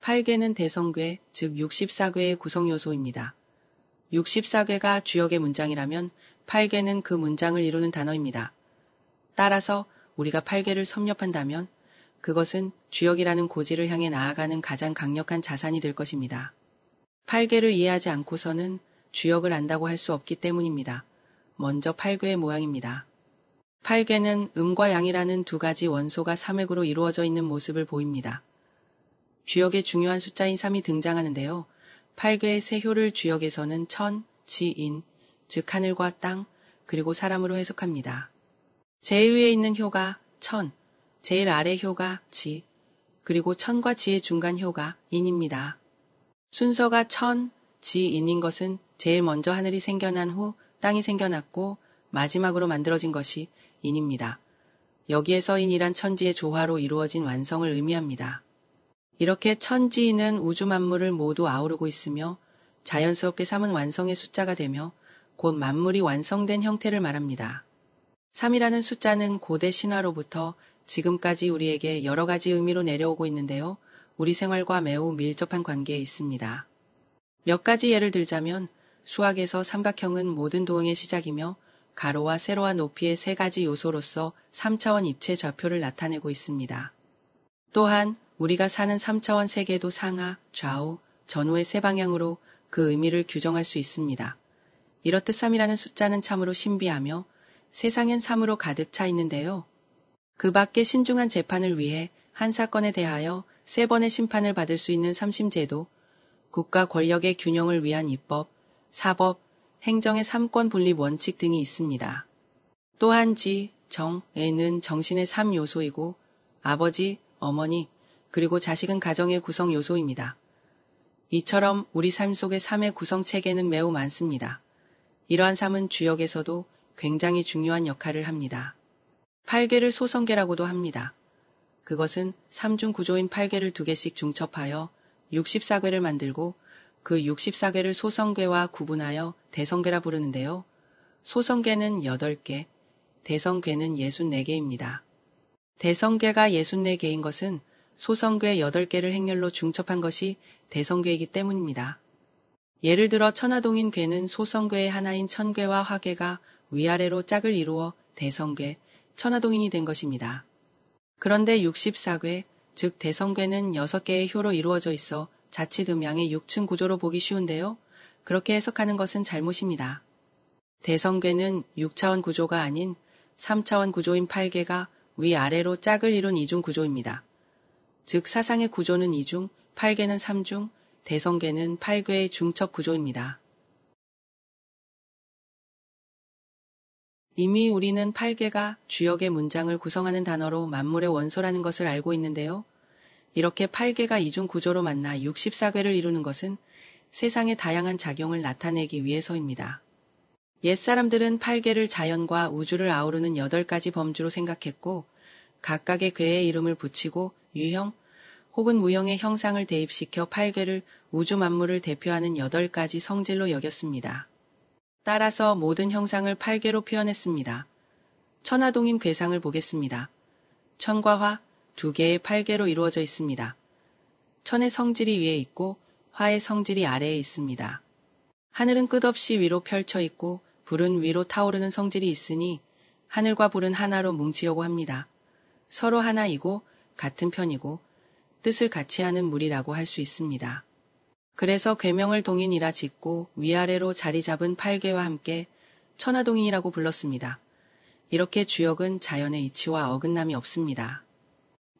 8괘는 대성괘, 즉 64괘의 구성 요소입니다. 64괘가 주역의 문장이라면 8괘는 그 문장을 이루는 단어입니다. 따라서 우리가 8괘를 섭렵한다면 그것은 주역이라는 고지를 향해 나아가는 가장 강력한 자산이 될 것입니다. 8괘를 이해하지 않고서는 주역을 안다고 할 수 없기 때문입니다. 먼저 8괘의 모양입니다. 8괘는 음과 양이라는 두 가지 원소가 삼액으로 이루어져 있는 모습을 보입니다. 주역의 중요한 숫자인 3이 등장하는데요. 8괘의 세 효를 주역에서는 천, 지인, 즉 하늘과 땅, 그리고 사람으로 해석합니다. 제일 위에 있는 효가 천, 제일 아래 효가 지, 그리고 천과 지의 중간 효가 인입니다. 순서가 천, 지, 인인 것은 제일 먼저 하늘이 생겨난 후 땅이 생겨났고 마지막으로 만들어진 것이 인입니다. 여기에서 인이란 천지의 조화로 이루어진 완성을 의미합니다. 이렇게 천지인은 우주 만물을 모두 아우르고 있으며 자연스럽게 삼은 완성의 숫자가 되며 곧 만물이 완성된 형태를 말합니다. 3이라는 숫자는 고대 신화로부터 지금까지 우리에게 여러 가지 의미로 내려오고 있는데요. 우리 생활과 매우 밀접한 관계에 있습니다. 몇 가지 예를 들자면 수학에서 삼각형은 모든 도형의 시작이며 가로와 세로와 높이의 세 가지 요소로서 3차원 입체 좌표를 나타내고 있습니다. 또한 우리가 사는 3차원 세계도 상하, 좌우, 전후의 세 방향으로 그 의미를 규정할 수 있습니다. 이렇듯 3이라는 숫자는 참으로 신비하며 세상엔 3으로 가득 차 있는데요. 그 밖에 신중한 재판을 위해 한 사건에 대하여 세 번의 심판을 받을 수 있는 삼심제도, 국가 권력의 균형을 위한 입법, 사법, 행정의 삼권 분립 원칙 등이 있습니다. 또한 지, 정애는 정신의 3요소이고 아버지, 어머니, 그리고 자식은 가정의 구성 요소입니다. 이처럼 우리 삶 속의 삶의 구성 체계는 매우 많습니다. 이러한 삶은 주역에서도 굉장히 중요한 역할을 합니다. 팔괘를 소성계라고도 합니다. 그것은 삼중 구조인 팔괘를 두 개씩 중첩하여 64괘를 만들고 그 64개를 소성계와 구분하여 대성계라 부르는데요. 소성계는 8개, 대성계는 64개입니다. 대성계가 64개인 것은 소성괴 8개를 행렬로 중첩한 것이 대성괴이기 때문입니다. 예를 들어 천하동인 괴는 소성괴의 하나인 천괴와 화괴가 위아래로 짝을 이루어 대성괴, 천하동인이된 것입니다. 그런데 64괴, 즉 대성괴는 6개의 효로 이루어져 있어 자칫 음양의 6층 구조로 보기 쉬운데요. 그렇게 해석하는 것은 잘못입니다. 대성괴는 6차원 구조가 아닌 3차원 구조인 8개가 위아래로 짝을 이룬 이중 구조입니다. 즉 사상의 구조는 이중 8개는 3중, 대성계는 8괴의 중첩 구조입니다. 이미 우리는 8개가 주역의 문장을 구성하는 단어로 만물의 원소라는 것을 알고 있는데요. 이렇게 8개가 이중 구조로 만나 64괴를 이루는 것은 세상의 다양한 작용을 나타내기 위해서입니다. 옛사람들은 8개를 자연과 우주를 아우르는 8가지 범주로 생각했고 각각의 괴의 이름을 붙이고 유형, 혹은 무형의 형상을 대입시켜 팔괘를 우주 만물을 대표하는 여덟 가지 성질로 여겼습니다. 따라서 모든 형상을 팔괘로 표현했습니다. 천하동임 괴상을 보겠습니다. 천과 화 두 개의 팔괘로 이루어져 있습니다. 천의 성질이 위에 있고 화의 성질이 아래에 있습니다. 하늘은 끝없이 위로 펼쳐 있고 불은 위로 타오르는 성질이 있으니 하늘과 불은 하나로 뭉치려고 합니다. 서로 하나이고 같은 편이고 뜻을 같이 하는 물이라고 할 수 있습니다. 그래서 괴명을 동인이라 짓고 위아래로 자리 잡은 팔괘와 함께 천하동인이라고 불렀습니다. 이렇게 주역은 자연의 이치와 어긋남이 없습니다.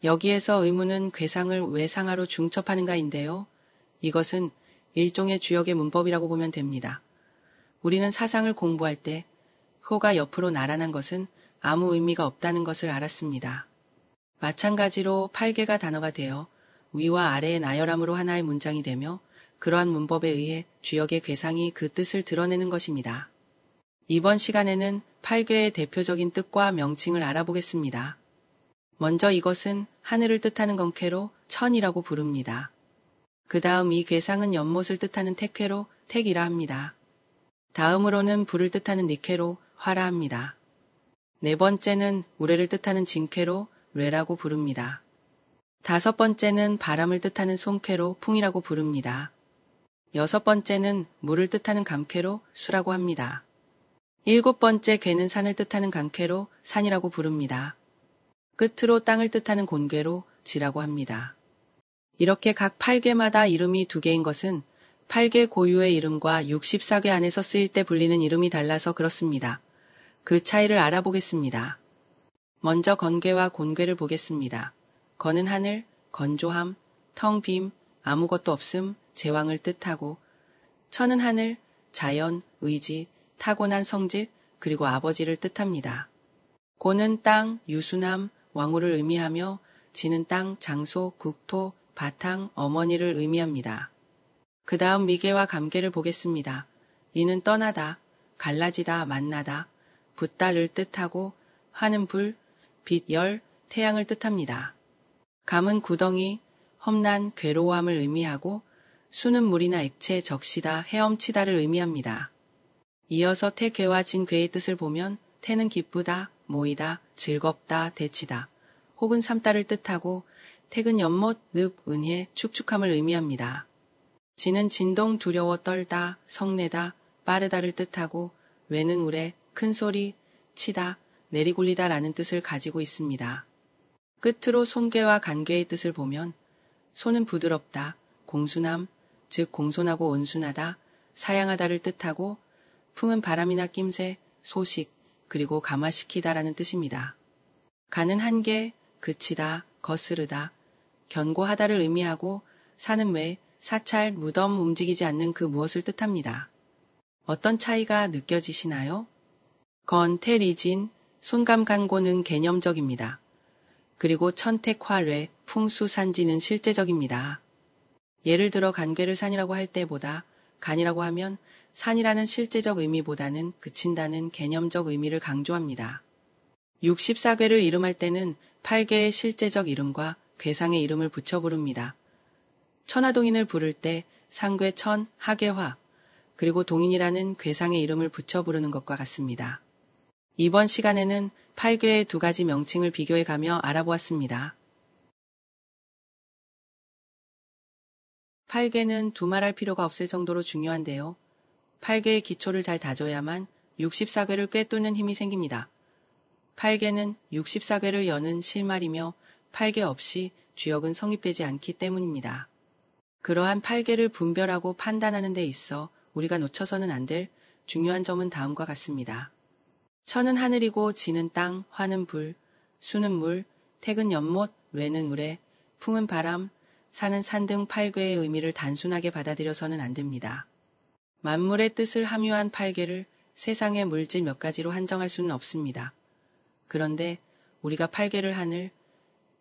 여기에서 의문은 괴상을 왜 상하로 중첩하는가인데요. 이것은 일종의 주역의 문법이라고 보면 됩니다. 우리는 사상을 공부할 때 호가 옆으로 날아난 것은 아무 의미가 없다는 것을 알았습니다. 마찬가지로 8개가 단어가 되어 위와 아래의 나열함으로 하나의 문장이 되며 그러한 문법에 의해 주역의 괴상이 그 뜻을 드러내는 것입니다. 이번 시간에는 8괘의 대표적인 뜻과 명칭을 알아보겠습니다. 먼저 이것은 하늘을 뜻하는 건캐로 천이라고 부릅니다. 그 다음 이 괴상은 연못을 뜻하는 택회로 택이라 합니다. 다음으로는 불을 뜻하는 니캐로 화라 합니다. 네 번째는 우레를 뜻하는 진캐로 외라고 부릅니다. 다섯 번째는 바람을 뜻하는 송쾌로 풍이라고 부릅니다. 여섯 번째는 물을 뜻하는 감쾌로 수라고 합니다. 일곱 번째 괴는 산을 뜻하는 강쾌로 산이라고 부릅니다. 끝으로 땅을 뜻하는 곤괴로 지라고 합니다. 이렇게 각8개마다 이름이 두 개인 것은 8개 고유의 이름과 64개 안에서 쓰일 때 불리는 이름이 달라서 그렇습니다. 그 차이를 알아보겠습니다. 먼저 건개와 곤괴를 보겠습니다. 건은 하늘, 건조함, 텅 빔, 아무것도 없음, 제왕을 뜻하고, 천은 하늘, 자연, 의지, 타고난 성질, 그리고 아버지를 뜻합니다. 고는 땅, 유순함, 왕후를 의미하며 지는 땅, 장소, 국토, 바탕, 어머니를 의미합니다. 그 다음 미개와 감개를 보겠습니다. 이는 떠나다, 갈라지다, 만나다, 붓달을 뜻하고, 하는 불, 빛, 열, 태양을 뜻합니다. 감은 구덩이, 험난, 괴로움을 의미하고 수는 물이나 액체, 적시다, 헤엄치다를 의미합니다. 이어서 태괴와 진괴의 뜻을 보면 태는 기쁘다, 모이다, 즐겁다, 대치다 혹은 삼다를 뜻하고 태근 연못, 늪, 은혜, 축축함을 의미합니다. 진은 진동, 두려워, 떨다, 성내다, 빠르다를 뜻하고 외는 우레, 큰 소리, 치다, 내리굴리다 라는 뜻을 가지고 있습니다. 끝으로 손괴와 간괴의 뜻을 보면 손은 부드럽다, 공순함, 즉 공손하고 온순하다, 사양하다를 뜻하고 풍은 바람이나 낌새, 소식, 그리고 감화시키다라는 뜻입니다. 가는 한계, 그치다, 거스르다, 견고하다를 의미하고 사는 외 사찰, 무덤 움직이지 않는 그 무엇을 뜻합니다. 어떤 차이가 느껴지시나요? 건테리진 순감 광고는 개념적입니다. 그리고 천택화뢰, 풍수산지는 실제적입니다. 예를 들어 간괴를 산이라고 할 때보다 간이라고 하면 산이라는 실제적 의미보다는 그친다는 개념적 의미를 강조합니다. 64괴를 이름할 때는 8개의 실제적 이름과 괴상의 이름을 붙여 부릅니다. 천하동인을 부를 때 상괴천, 하괴화, 그리고 동인이라는 괴상의 이름을 붙여 부르는 것과 같습니다. 이번 시간에는 8괘의 두 가지 명칭을 비교해 가며 알아보았습니다. 8괘는 두말할 필요가 없을 정도로 중요한데요. 8괘의 기초를 잘 다져야만 64괘를 꿰뚫는 힘이 생깁니다. 8괘는 64괘를 여는 실말이며 8괘 없이 주역은 성립되지 않기 때문입니다. 그러한 8괘를 분별하고 판단하는 데 있어 우리가 놓쳐서는 안 될 중요한 점은 다음과 같습니다. 천은 하늘이고 지는 땅, 화는 불, 수는 물, 택은 연못, 외는 물에, 풍은 바람, 산은 산 등 팔괘의 의미를 단순하게 받아들여서는 안 됩니다. 만물의 뜻을 함유한 팔괘를 세상의 물질 몇 가지로 한정할 수는 없습니다. 그런데 우리가 팔괘를 하늘,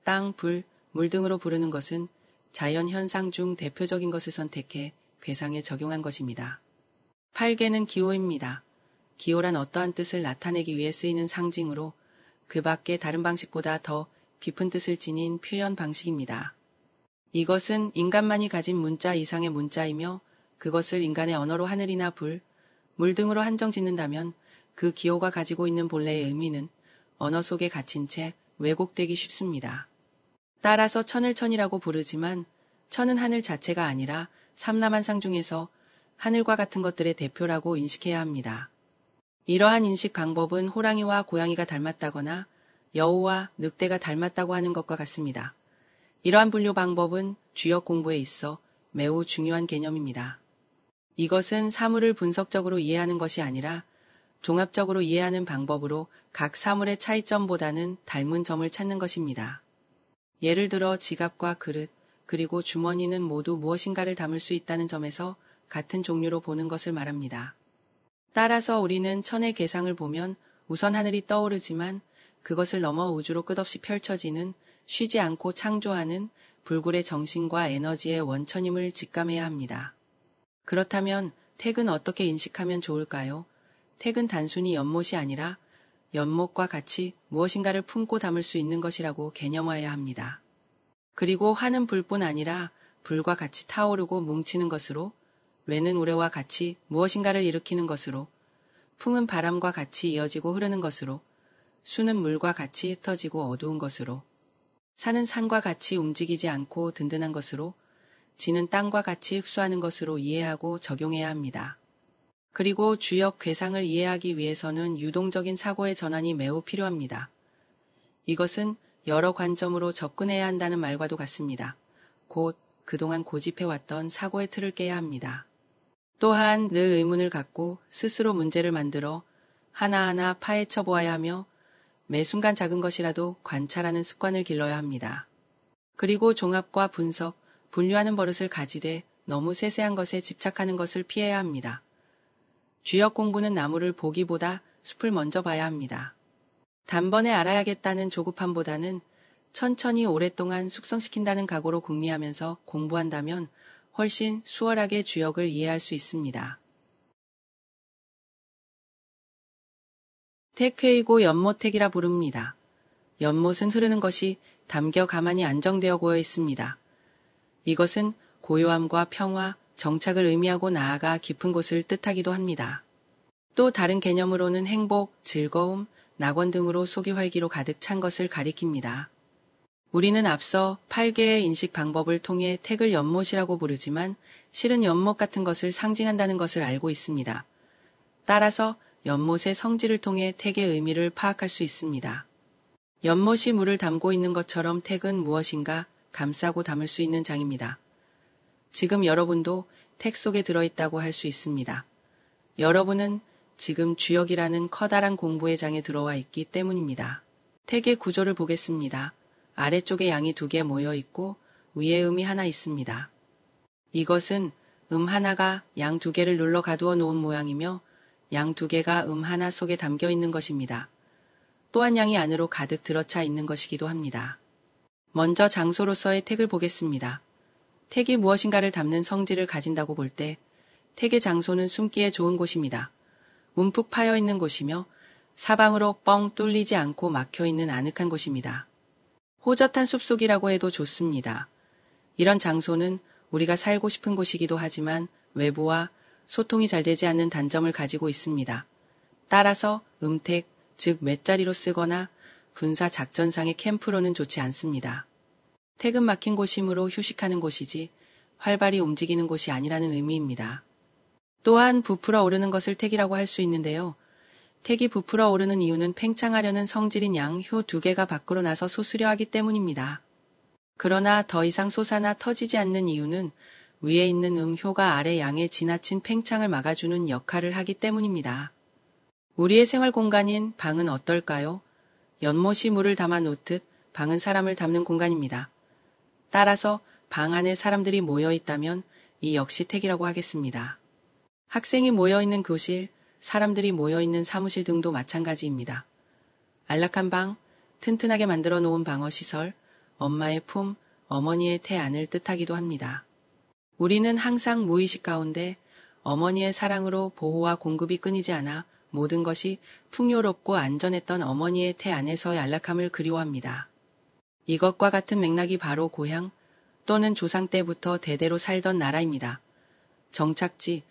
땅, 불, 물 등으로 부르는 것은 자연 현상 중 대표적인 것을 선택해 괴상에 적용한 것입니다. 팔괘는 기호입니다. 기호란 어떠한 뜻을 나타내기 위해 쓰이는 상징으로 그밖에 다른 방식보다 더 깊은 뜻을 지닌 표현 방식입니다. 이것은 인간만이 가진 문자 이상의 문자이며 그것을 인간의 언어로 하늘이나 불, 물 등으로 한정 짓는다면 그 기호가 가지고 있는 본래의 의미는 언어 속에 갇힌 채 왜곡되기 쉽습니다. 따라서 천을 천이라고 부르지만 천은 하늘 자체가 아니라 삼라만상 중에서 하늘과 같은 것들의 대표라고 인식해야 합니다. 이러한 인식 방법은 호랑이와 고양이가 닮았다거나 여우와 늑대가 닮았다고 하는 것과 같습니다. 이러한 분류 방법은 주역 공부에 있어 매우 중요한 개념입니다. 이것은 사물을 분석적으로 이해하는 것이 아니라 종합적으로 이해하는 방법으로 각 사물의 차이점보다는 닮은 점을 찾는 것입니다. 예를 들어 지갑과 그릇, 그리고 주머니는 모두 무엇인가를 담을 수 있다는 점에서 같은 종류로 보는 것을 말합니다. 따라서 우리는 천의 계상을 보면 우선 하늘이 떠오르지만 그것을 넘어 우주로 끝없이 펼쳐지는 쉬지 않고 창조하는 불굴의 정신과 에너지의 원천임을 직감해야 합니다. 그렇다면 택은 어떻게 인식하면 좋을까요? 택은 단순히 연못이 아니라 연못과 같이 무엇인가를 품고 담을 수 있는 것이라고 개념화해야 합니다. 그리고 화는 불뿐 아니라 불과 같이 타오르고 뭉치는 것으로 외는 우레와 같이 무엇인가를 일으키는 것으로 풍은 바람과 같이 이어지고 흐르는 것으로 수는 물과 같이 흩어지고 어두운 것으로 산은 산과 같이 움직이지 않고 든든한 것으로 지는 땅과 같이 흡수하는 것으로 이해하고 적용해야 합니다. 그리고 주역 괴상을 이해하기 위해서는 유동적인 사고의 전환이 매우 필요합니다. 이것은 여러 관점으로 접근해야 한다는 말과도 같습니다. 곧 그동안 고집해왔던 사고의 틀을 깨야 합니다. 또한 늘 의문을 갖고 스스로 문제를 만들어 하나하나 파헤쳐 보아야 하며 매 순간 작은 것이라도 관찰하는 습관을 길러야 합니다. 그리고 종합과 분석, 분류하는 버릇을 가지되 너무 세세한 것에 집착하는 것을 피해야 합니다. 주역 공부는 나무를 보기보다 숲을 먼저 봐야 합니다. 단번에 알아야겠다는 조급함보다는 천천히 오랫동안 숙성시킨다는 각오로 궁리하면서 공부한다면 훨씬 수월하게 주역을 이해할 수 있습니다. 택회이고 연못택이라 부릅니다. 연못은 흐르는 것이 담겨 가만히 안정되어 고여 있습니다. 이것은 고요함과 평화, 정착을 의미하고 나아가 깊은 곳을 뜻하기도 합니다. 또 다른 개념으로는 행복, 즐거움, 낙원 등으로 속이 활기로 가득 찬 것을 가리킵니다. 우리는 앞서 8개의 인식 방법을 통해 택을 연못이라고 부르지만 실은 연못 같은 것을 상징한다는 것을 알고 있습니다. 따라서 연못의 성질을 통해 택의 의미를 파악할 수 있습니다. 연못이 물을 담고 있는 것처럼 택은 무엇인가 감싸고 담을 수 있는 장입니다. 지금 여러분도 택 속에 들어있다고 할 수 있습니다. 여러분은 지금 주역이라는 커다란 공부의 장에 들어와 있기 때문입니다. 택의 구조를 보겠습니다. 아래쪽에 양이 두 개 모여 있고 위에 음이 하나 있습니다. 이것은 음 하나가 양 두 개를 눌러 가두어 놓은 모양이며 양 두 개가 음 하나 속에 담겨 있는 것입니다. 또한 양이 안으로 가득 들어차 있는 것이기도 합니다. 먼저 장소로서의 택을 보겠습니다. 택이 무엇인가를 담는 성질을 가진다고 볼 때 택의 장소는 숨기에 좋은 곳입니다. 움푹 파여 있는 곳이며 사방으로 뻥 뚫리지 않고 막혀 있는 아늑한 곳입니다. 호젓한 숲속이라고 해도 좋습니다. 이런 장소는 우리가 살고 싶은 곳이기도 하지만 외부와 소통이 잘 되지 않는 단점을 가지고 있습니다. 따라서 음택, 즉 맷자리로 쓰거나 군사 작전상의 캠프로는 좋지 않습니다. 퇴근 막힌 곳이므로 휴식하는 곳이지 활발히 움직이는 곳이 아니라는 의미입니다. 또한 부풀어 오르는 것을 택이라고 할 수 있는데요. 택이 부풀어 오르는 이유는 팽창하려는 성질인 양 효 두 개가 밖으로 나서 소수려 하기 때문입니다. 그러나 더 이상 솟아나 터지지 않는 이유는 위에 있는 음효가 아래 양의 지나친 팽창을 막아주는 역할을 하기 때문입니다. 우리의 생활 공간인 방은 어떨까요? 연못이 물을 담아 놓듯 방은 사람을 담는 공간입니다. 따라서 방 안에 사람들이 모여 있다면 이 역시 택이라고 하겠습니다. 학생이 모여 있는 교실, 사람들이 모여있는 사무실 등도 마찬가지입니다. 안락한 방, 튼튼하게 만들어 놓은 방어 시설, 엄마의 품, 어머니의 태안을 뜻하기도 합니다. 우리는 항상 무의식 가운데 어머니의 사랑으로 보호와 공급이 끊이지 않아 모든 것이 풍요롭고 안전했던 어머니의 태 안에서의 안락함을 그리워합니다. 이것과 같은 맥락이 바로 고향 또는 조상 때부터 대대로 살던 나라입니다. 정착지,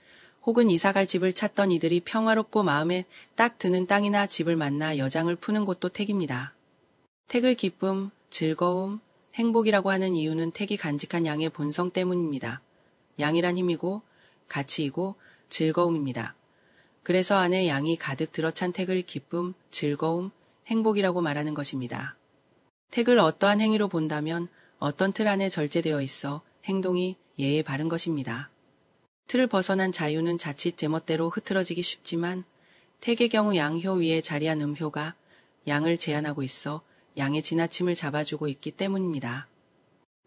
혹은 이사갈 집을 찾던 이들이 평화롭고 마음에 딱 드는 땅이나 집을 만나 여장을 푸는 곳도 택입니다. 택을 기쁨, 즐거움, 행복이라고 하는 이유는 택이 간직한 양의 본성 때문입니다. 양이란 힘이고 가치이고 즐거움입니다. 그래서 안에 양이 가득 들어찬 택을 기쁨, 즐거움, 행복이라고 말하는 것입니다. 택을 어떠한 행위로 본다면 어떤 틀 안에 절제되어 있어 행동이 예에 바른 것입니다. 틀을 벗어난 자유는 자칫 제멋대로 흐트러지기 쉽지만 태계 경우 양효 위에 자리한 음효가 양을 제한하고 있어 양의 지나침을 잡아주고 있기 때문입니다.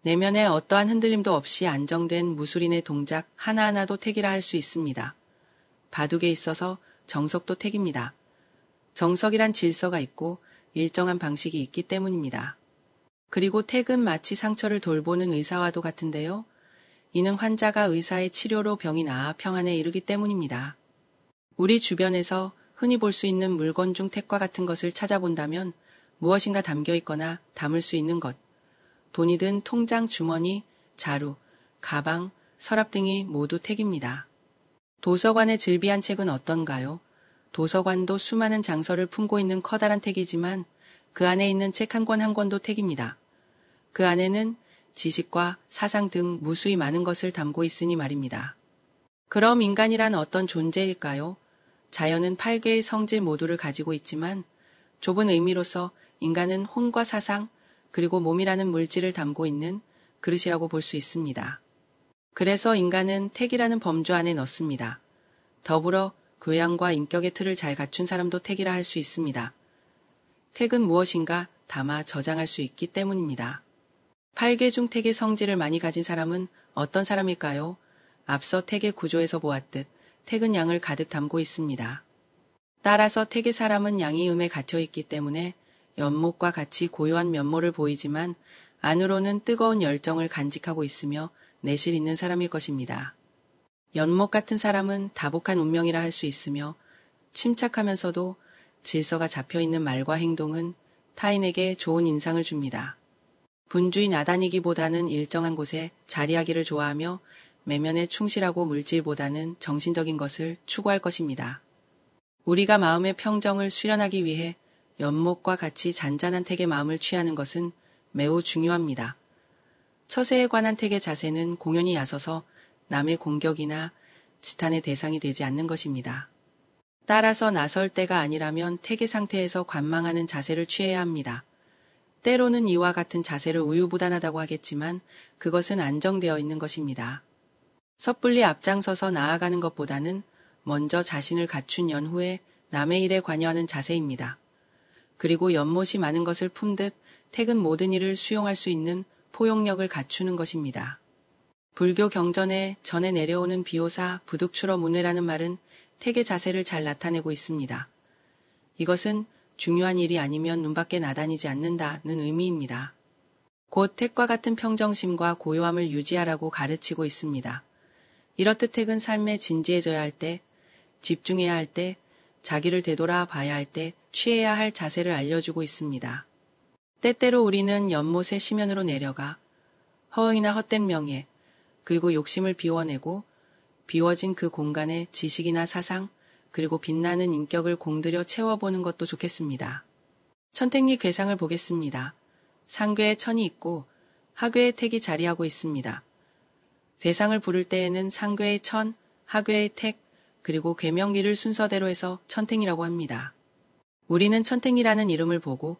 내면에 어떠한 흔들림도 없이 안정된 무술인의 동작 하나하나도 택이라 할 수 있습니다. 바둑에 있어서 정석도 택입니다. 정석이란 질서가 있고 일정한 방식이 있기 때문입니다. 그리고 택은 마치 상처를 돌보는 의사와도 같은데요. 이는 환자가 의사의 치료로 병이 나아 평안에 이르기 때문입니다. 우리 주변에서 흔히 볼 수 있는 물건 중 택과 같은 것을 찾아본다면 무엇인가 담겨 있거나 담을 수 있는 것, 돈이든 통장 주머니, 자루, 가방, 서랍 등이 모두 택입니다. 도서관에 즐비한 책은 어떤가요? 도서관도 수많은 장서를 품고 있는 커다란 택이지만 그 안에 있는 책 한 권한 한 권도 택입니다. 그 안에는 지식과 사상 등 무수히 많은 것을 담고 있으니 말입니다. 그럼 인간이란 어떤 존재일까요? 자연은 8개의 성질 모두를 가지고 있지만 좁은 의미로서 인간은 혼과 사상, 그리고 몸이라는 물질을 담고 있는 그릇이라고 볼 수 있습니다. 그래서 인간은 택이라는 범주 안에 넣습니다. 더불어 교양과 인격의 틀을 잘 갖춘 사람도 택이라 할 수 있습니다. 택은 무엇인가 담아 저장할 수 있기 때문입니다. 8개 중 택의 성질을 많이 가진 사람은 어떤 사람일까요? 앞서 택의 구조에서 보았듯 택은 양을 가득 담고 있습니다. 따라서 택의 사람은 양이 음에 갇혀 있기 때문에 연목과 같이 고요한 면모를 보이지만 안으로는 뜨거운 열정을 간직하고 있으며 내실 있는 사람일 것입니다. 연목 같은 사람은 다복한 운명이라 할 수 있으며 침착하면서도 질서가 잡혀 있는 말과 행동은 타인에게 좋은 인상을 줍니다. 분주히 나다니기보다는 일정한 곳에 자리하기를 좋아하며 매면에 충실하고 물질보다는 정신적인 것을 추구할 것입니다. 우리가 마음의 평정을 수련하기 위해 연목과 같이 잔잔한 택의 마음을 취하는 것은 매우 중요합니다. 처세에 관한 택의 자세는 공연이 야서서 남의 공격이나 지탄의 대상이 되지 않는 것입니다. 따라서 나설 때가 아니라면 태계 상태에서 관망하는 자세를 취해야 합니다. 때로는 이와 같은 자세를 우유부단하다고 하겠지만 그것은 안정되어 있는 것입니다. 섣불리 앞장서서 나아가는 것보다는 먼저 자신을 갖춘 연후에 남의 일에 관여하는 자세입니다. 그리고 연못이 많은 것을 품듯 퇴근 모든 일을 수용할 수 있는 포용력을 갖추는 것입니다. 불교 경전에 전에 내려오는 비호사 부득추러 문회라는 말은 태계 자세를 잘 나타내고 있습니다. 이것은 중요한 일이 아니면 눈밖에 나다니지 않는다는 의미입니다. 곧 택과 같은 평정심과 고요함을 유지하라고 가르치고 있습니다. 이렇듯 택은 삶에 진지해져야 할 때, 집중해야 할 때, 자기를 되돌아 봐야 할 때, 취해야 할 자세를 알려주고 있습니다. 때때로 우리는 연못의 시면으로 내려가 허영이나 헛된 명예, 그리고 욕심을 비워내고 비워진 그 공간에 지식이나 사상, 그리고 빛나는 인격을 공들여 채워보는 것도 좋겠습니다. 천택리 괴상을 보겠습니다. 상괴에 천이 있고 하괴의 택이 자리하고 있습니다. 대상을 부를 때에는 상괴의 천, 하괴의 택, 그리고 괴명기를 순서대로 해서 천택이라고 합니다. 우리는 천택이라는 이름을 보고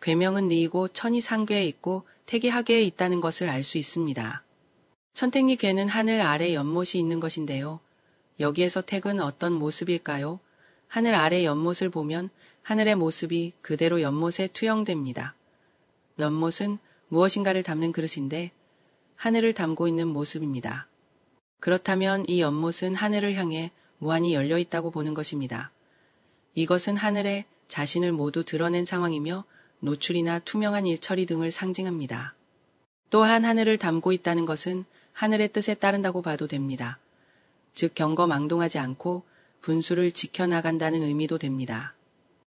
괴명은 니이고 천이 상괴에 있고 택이 하괴에 있다는 것을 알 수 있습니다. 천택이 괴는 하늘 아래 연못이 있는 것인데요. 여기에서 택은 어떤 모습일까요? 하늘 아래 연못을 보면 하늘의 모습이 그대로 연못에 투영됩니다. 연못은 무엇인가를 담는 그릇인데 하늘을 담고 있는 모습입니다. 그렇다면 이 연못은 하늘을 향해 무한히 열려 있다고 보는 것입니다. 이것은 하늘에 자신을 모두 드러낸 상황이며 노출이나 투명한 일처리 등을 상징합니다. 또한 하늘을 담고 있다는 것은 하늘의 뜻에 따른다고 봐도 됩니다. 즉 경거 망동하지 않고 분수를 지켜나간다는 의미도 됩니다.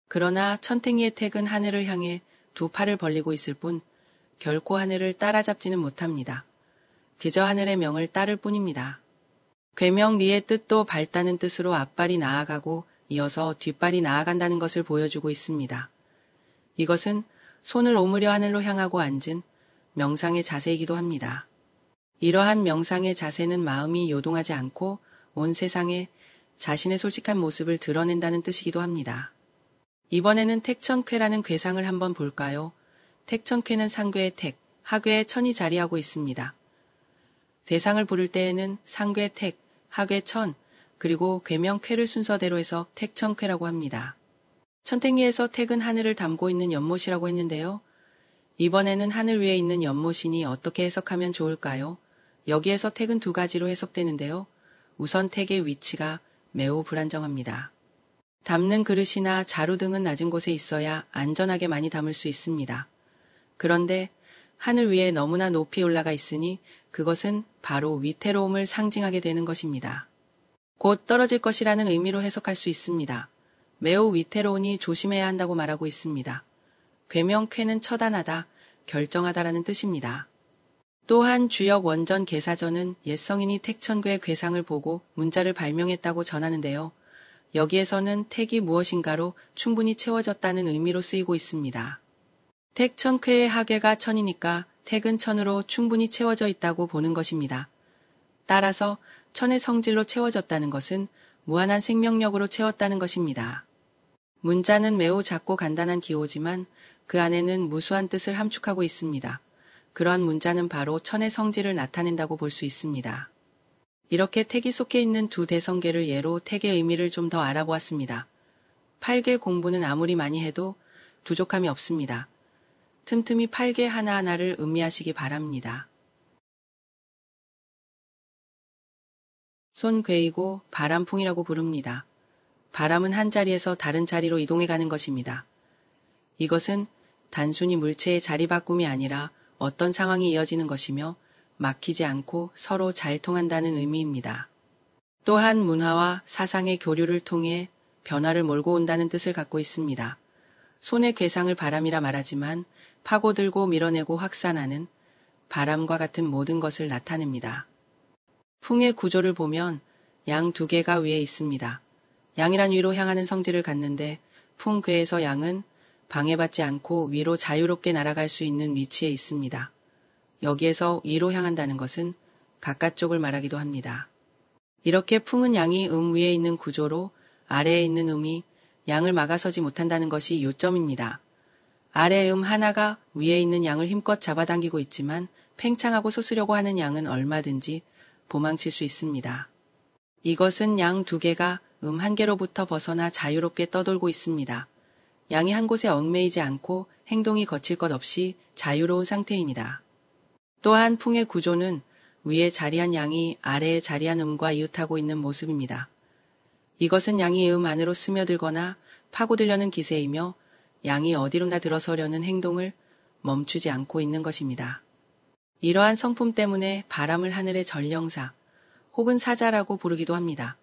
그러나 천탱이의 택은 하늘을 향해 두 팔을 벌리고 있을 뿐 결코 하늘을 따라잡지는 못합니다. 그저 하늘의 명을 따를 뿐입니다. 괴명 리의 뜻도 밝다는 뜻으로 앞발이 나아가고 이어서 뒷발이 나아간다는 것을 보여주고 있습니다. 이것은 손을 오므려 하늘로 향하고 앉은 명상의 자세이기도 합니다. 이러한 명상의 자세는 마음이 요동하지 않고 온 세상에 자신의 솔직한 모습을 드러낸다는 뜻이기도 합니다. 이번에는 택천쾌라는 괴상을 한번 볼까요? 택천쾌는 상괴의 택, 하괴의 천이 자리하고 있습니다. 대상을 부를 때에는 상괴 택, 하괴 천, 그리고 괴명쾌를 순서대로 해서 택천쾌라고 합니다. 천택리에서 택은 하늘을 담고 있는 연못이라고 했는데요. 이번에는 하늘 위에 있는 연못이니 어떻게 해석하면 좋을까요? 여기에서 택은 두 가지로 해석되는데요. 우선택의 위치가 매우 불안정합니다. 담는 그릇이나 자루 등은 낮은 곳에 있어야 안전하게 많이 담을 수 있습니다. 그런데 하늘 위에 너무나 높이 올라가 있으니 그것은 바로 위태로움을 상징하게 되는 것입니다. 곧 떨어질 것이라는 의미로 해석할 수 있습니다. 매우 위태로우니 조심해야 한다고 말하고 있습니다. 괴명쾌는 처단하다, 결정하다라는 뜻입니다. 또한 주역 원전 개사전은 옛 성인이 택천구의 괴상을 보고 문자를 발명했다고 전하는데요. 여기에서는 택이 무엇인가로 충분히 채워졌다는 의미로 쓰이고 있습니다. 택천쾌의 하계가 천이니까 택은 천으로 충분히 채워져 있다고 보는 것입니다. 따라서 천의 성질로 채워졌다는 것은 무한한 생명력으로 채웠다는 것입니다. 문자는 매우 작고 간단한 기호지만 그 안에는 무수한 뜻을 함축하고 있습니다. 그러한 문자는 바로 천의 성질을 나타낸다고 볼 수 있습니다. 이렇게 택이 속해 있는 두 대성계를 예로 택의 의미를 좀 더 알아보았습니다. 8개 공부는 아무리 많이 해도 부족함이 없습니다. 틈틈이 8개 하나하나를 음미하시기 바랍니다. 손괴이고 바람풍이라고 부릅니다. 바람은 한 자리에서 다른 자리로 이동해가는 것입니다. 이것은 단순히 물체의 자리 바꿈이 아니라 어떤 상황이 이어지는 것이며 막히지 않고 서로 잘 통한다는 의미입니다. 또한 문화와 사상의 교류를 통해 변화를 몰고 온다는 뜻을 갖고 있습니다. 손의 괴상을 바람이라 말하지만 파고들고 밀어내고 확산하는 바람과 같은 모든 것을 나타냅니다. 풍의 구조를 보면 양 두 개가 위에 있습니다. 양이란 위로 향하는 성질을 갖는데 풍괴에서 양은 방해받지 않고 위로 자유롭게 날아갈 수 있는 위치에 있습니다. 여기에서 위로 향한다는 것은 바깥쪽을 말하기도 합니다. 이렇게 풍은 양이 음 위에 있는 구조로 아래에 있는 음이 양을 막아서지 못한다는 것이 요점입니다. 아래의 음 하나가 위에 있는 양을 힘껏 잡아당기고 있지만 팽창하고 솟으려고 하는 양은 얼마든지 도망칠 수 있습니다. 이것은 양 두 개가 음 한 개로부터 벗어나 자유롭게 떠돌고 있습니다. 양이 한 곳에 얽매이지 않고 행동이 거칠 것 없이 자유로운 상태입니다. 또한 풍의 구조는 위에 자리한 양이 아래에 자리한 음과 이웃하고 있는 모습입니다. 이것은 양이 음 안으로 스며들거나 파고들려는 기세이며 양이 어디론가 들어서려는 행동을 멈추지 않고 있는 것입니다. 이러한 성품 때문에 바람을 하늘의 전령사 혹은 사자라고 부르기도 합니다.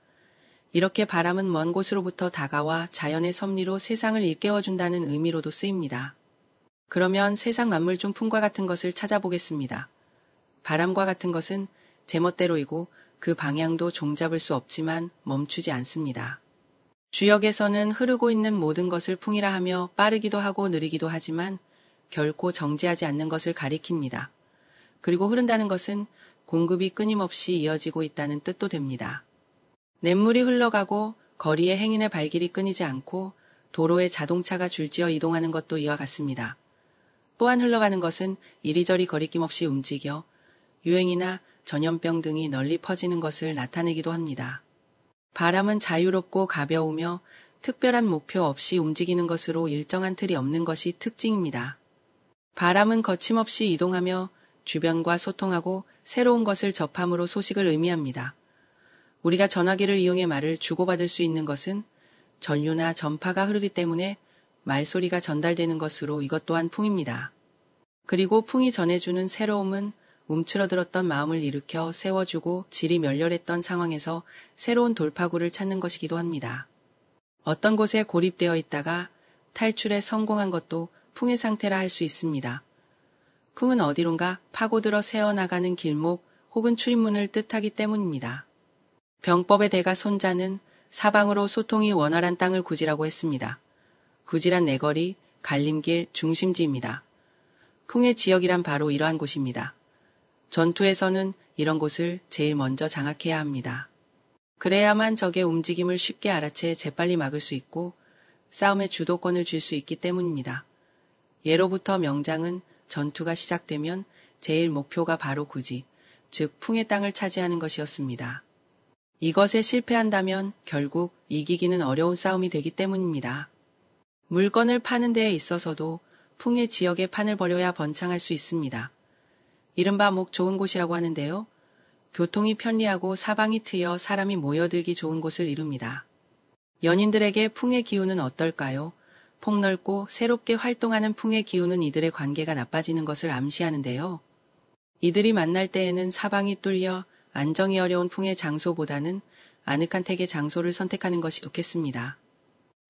이렇게 바람은 먼 곳으로부터 다가와 자연의 섭리로 세상을 일깨워준다는 의미로도 쓰입니다. 그러면 세상 만물 중 풍과 같은 것을 찾아보겠습니다. 바람과 같은 것은 제멋대로이고 그 방향도 종잡을 수 없지만 멈추지 않습니다. 주역에서는 흐르고 있는 모든 것을 풍이라 하며 빠르기도 하고 느리기도 하지만 결코 정지하지 않는 것을 가리킵니다. 그리고 흐른다는 것은 공급이 끊임없이 이어지고 있다는 뜻도 됩니다. 냇물이 흘러가고 거리의 행인의 발길이 끊이지 않고 도로에 자동차가 줄지어 이동하는 것도 이와 같습니다. 또한 흘러가는 것은 이리저리 거리낌 없이 움직여 유행이나 전염병 등이 널리 퍼지는 것을 나타내기도 합니다. 바람은 자유롭고 가벼우며 특별한 목표 없이 움직이는 것으로 일정한 틀이 없는 것이 특징입니다. 바람은 거침없이 이동하며 주변과 소통하고 새로운 것을 접함으로 소식을 의미합니다. 우리가 전화기를 이용해 말을 주고받을 수 있는 것은 전류나 전파가 흐르기 때문에 말소리가 전달되는 것으로 이것 또한 풍입니다. 그리고 풍이 전해주는 새로움은 움츠러들었던 마음을 일으켜 세워주고 질이 멸렬했던 상황에서 새로운 돌파구를 찾는 것이기도 합니다. 어떤 곳에 고립되어 있다가 탈출에 성공한 것도 풍의 상태라 할 수 있습니다. 풍은 어디론가 파고들어 새어나가는 길목 혹은 출입문을 뜻하기 때문입니다. 병법의 대가 손자는 사방으로 소통이 원활한 땅을 구지라고 했습니다. 구지란 내거리, 갈림길, 중심지입니다. 쿵의 지역이란 바로 이러한 곳입니다. 전투에서는 이런 곳을 제일 먼저 장악해야 합니다. 그래야만 적의 움직임을 쉽게 알아채 재빨리 막을 수 있고 싸움의 주도권을 줄 수 있기 때문입니다. 예로부터 명장은 전투가 시작되면 제일 목표가 바로 구지, 즉 풍의 땅을 차지하는 것이었습니다. 이것에 실패한다면 결국 이기기는 어려운 싸움이 되기 때문입니다. 물건을 파는 데에 있어서도 풍의 지역의 판을 벌여야 번창할 수 있습니다. 이른바 목 좋은 곳이라고 하는데요. 교통이 편리하고 사방이 트여 사람이 모여들기 좋은 곳을 이룹니다. 연인들에게 풍의 기운은 어떨까요? 폭넓고 새롭게 활동하는 풍의 기운은 이들의 관계가 나빠지는 것을 암시하는데요. 이들이 만날 때에는 사방이 뚫려 안정이 어려운 풍의 장소보다는 아늑한 택의 장소를 선택하는 것이 좋겠습니다.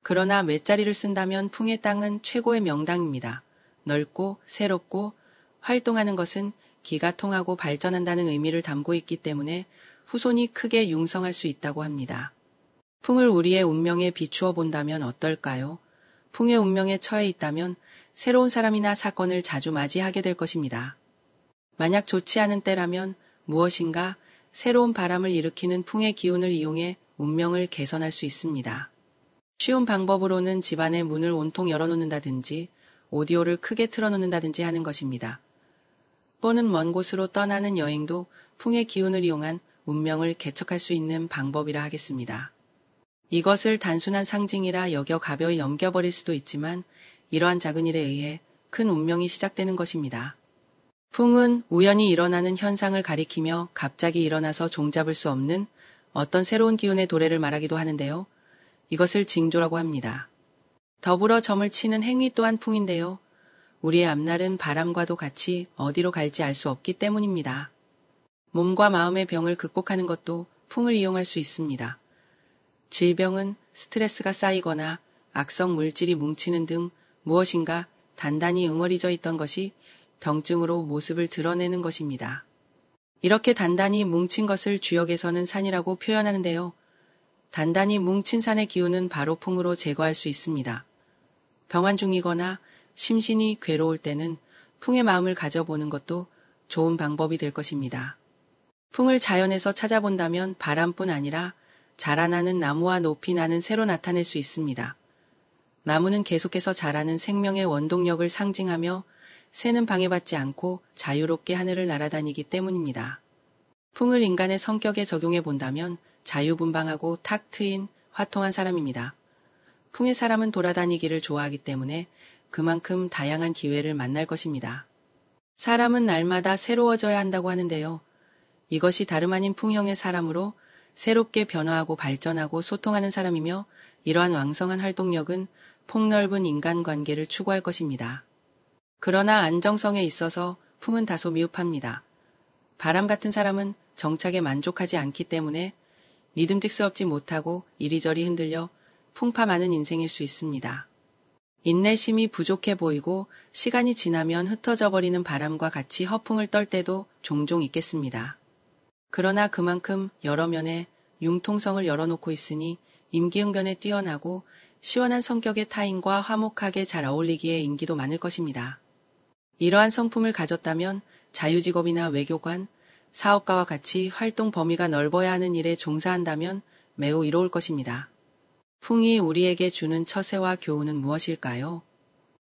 그러나 외자리를 쓴다면 풍의 땅은 최고의 명당입니다. 넓고 새롭고 활동하는 것은 기가 통하고 발전한다는 의미를 담고 있기 때문에 후손이 크게 융성할 수 있다고 합니다. 풍을 우리의 운명에 비추어 본다면 어떨까요? 풍의 운명에 처해 있다면 새로운 사람이나 사건을 자주 맞이하게 될 것입니다. 만약 좋지 않은 때라면 무엇인가 새로운 바람을 일으키는 풍의 기운을 이용해 운명을 개선할 수 있습니다. 쉬운 방법으로는 집안의 문을 온통 열어놓는다든지 오디오를 크게 틀어놓는다든지 하는 것입니다. 또는 먼 곳으로 떠나는 여행도 풍의 기운을 이용한 운명을 개척할 수 있는 방법이라 하겠습니다. 이것을 단순한 상징이라 여겨 가벼이 넘겨버릴 수도 있지만 이러한 작은 일에 의해 큰 운명이 시작되는 것입니다. 풍은 우연히 일어나는 현상을 가리키며 갑자기 일어나서 종잡을 수 없는 어떤 새로운 기운의 도래를 말하기도 하는데요. 이것을 징조라고 합니다. 더불어 점을 치는 행위 또한 풍인데요. 우리의 앞날은 바람과도 같이 어디로 갈지 알 수 없기 때문입니다. 몸과 마음의 병을 극복하는 것도 풍을 이용할 수 있습니다. 질병은 스트레스가 쌓이거나 악성 물질이 뭉치는 등 무엇인가 단단히 응어리져 있던 것이 병증으로 모습을 드러내는 것입니다. 이렇게 단단히 뭉친 것을 주역에서는 산이라고 표현하는데요. 단단히 뭉친 산의 기운은 바로 풍으로 제거할 수 있습니다. 병환 중이거나 심신이 괴로울 때는 풍의 마음을 가져보는 것도 좋은 방법이 될 것입니다. 풍을 자연에서 찾아본다면 바람뿐 아니라 자라나는 나무와 높이 나는 새로 나타낼 수 있습니다. 나무는 계속해서 자라는 생명의 원동력을 상징하며 새는 방해받지 않고 자유롭게 하늘을 날아다니기 때문입니다. 풍을 인간의 성격에 적용해 본다면 자유분방하고 탁 트인 화통한 사람입니다. 풍의 사람은 돌아다니기를 좋아하기 때문에 그만큼 다양한 기회를 만날 것입니다. 사람은 날마다 새로워져야 한다고 하는데요. 이것이 다름 아닌 풍형의 사람으로 새롭게 변화하고 발전하고 소통하는 사람이며 이러한 왕성한 활동력은 폭넓은 인간관계를 추구할 것입니다. 그러나 안정성에 있어서 풍은 다소 미흡합니다. 바람 같은 사람은 정착에 만족하지 않기 때문에 믿음직스럽지 못하고 이리저리 흔들려 풍파 많은 인생일 수 있습니다. 인내심이 부족해 보이고 시간이 지나면 흩어져 버리는 바람과 같이 허풍을 떨 때도 종종 있겠습니다. 그러나 그만큼 여러 면에 융통성을 열어놓고 있으니 임기응변에 뛰어나고 시원한 성격의 타인과 화목하게 잘 어울리기에 인기도 많을 것입니다. 이러한 성품을 가졌다면 자유직업이나 외교관, 사업가와 같이 활동 범위가 넓어야 하는 일에 종사한다면 매우 이로울 것입니다. 풍이 우리에게 주는 처세와 교훈은 무엇일까요?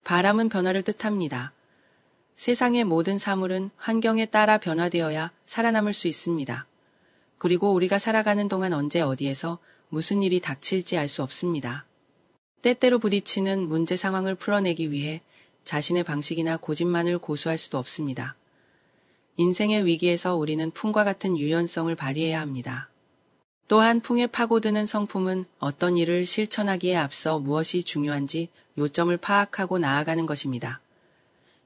바람은 변화를 뜻합니다. 세상의 모든 사물은 환경에 따라 변화되어야 살아남을 수 있습니다. 그리고 우리가 살아가는 동안 언제 어디에서 무슨 일이 닥칠지 알 수 없습니다. 때때로 부딪히는 문제 상황을 풀어내기 위해 자신의 방식이나 고집만을 고수할 수도 없습니다. 인생의 위기에서 우리는 풍과 같은 유연성을 발휘해야 합니다. 또한 풍에 파고드는 성품은 어떤 일을 실천하기에 앞서 무엇이 중요한지 요점을 파악하고 나아가는 것입니다.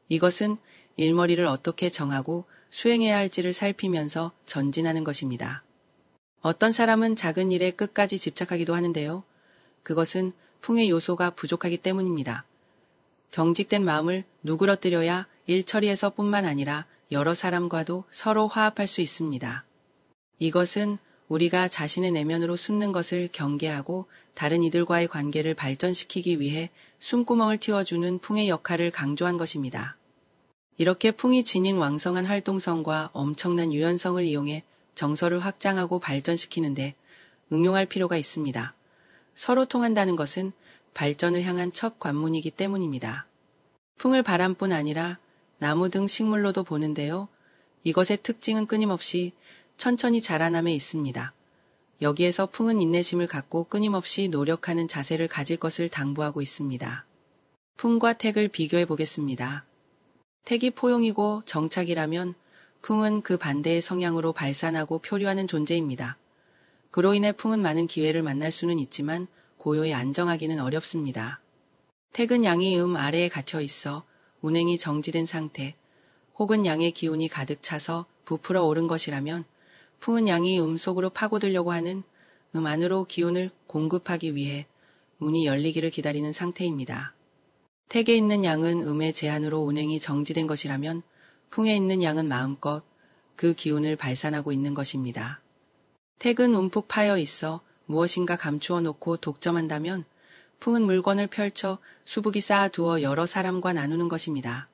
이것은 일머리를 어떻게 정하고 수행해야 할지를 살피면서 전진하는 것입니다. 어떤 사람은 작은 일에 끝까지 집착하기도 하는데요. 그것은 풍의 요소가 부족하기 때문입니다. 경직된 마음을 누그러뜨려야 일 처리에서 뿐만 아니라 여러 사람과도 서로 화합할 수 있습니다. 이것은 우리가 자신의 내면으로 숨는 것을 경계하고 다른 이들과의 관계를 발전시키기 위해 숨구멍을 틔워주는 풍의 역할을 강조한 것입니다. 이렇게 풍이 지닌 왕성한 활동성과 엄청난 유연성을 이용해 정서를 확장하고 발전시키는데 응용할 필요가 있습니다. 서로 통한다는 것은 발전을 향한 첫 관문이기 때문입니다. 풍을 바람뿐 아니라 나무 등 식물로도 보는데요. 이것의 특징은 끊임없이 천천히 자라남에 있습니다. 여기에서 풍은 인내심을 갖고 끊임없이 노력하는 자세를 가질 것을 당부하고 있습니다. 풍과 택을 비교해 보겠습니다. 택이 포용이고 정착이라면 풍은 그 반대의 성향으로 발산하고 표류하는 존재입니다. 그로 인해 풍은 많은 기회를 만날 수는 있지만 고요히 안정하기는 어렵습니다. 퇴근 양의 음 아래에 갇혀 있어 운행이 정지된 상태 혹은 양의 기운이 가득 차서 부풀어 오른 것이라면 푸은 양이 음 속으로 파고들려고 하는 음 안으로 기운을 공급하기 위해 문이 열리기를 기다리는 상태입니다. 택에 있는 양은 음의 제한으로 운행이 정지된 것이라면 풍에 있는 양은 마음껏 그 기운을 발산하고 있는 것입니다. 택은 움푹 파여 있어 무엇인가 감추어 놓고 독점한다면 풍은 물건을 펼쳐 수북이 쌓아두어 여러 사람과 나누는 것입니다.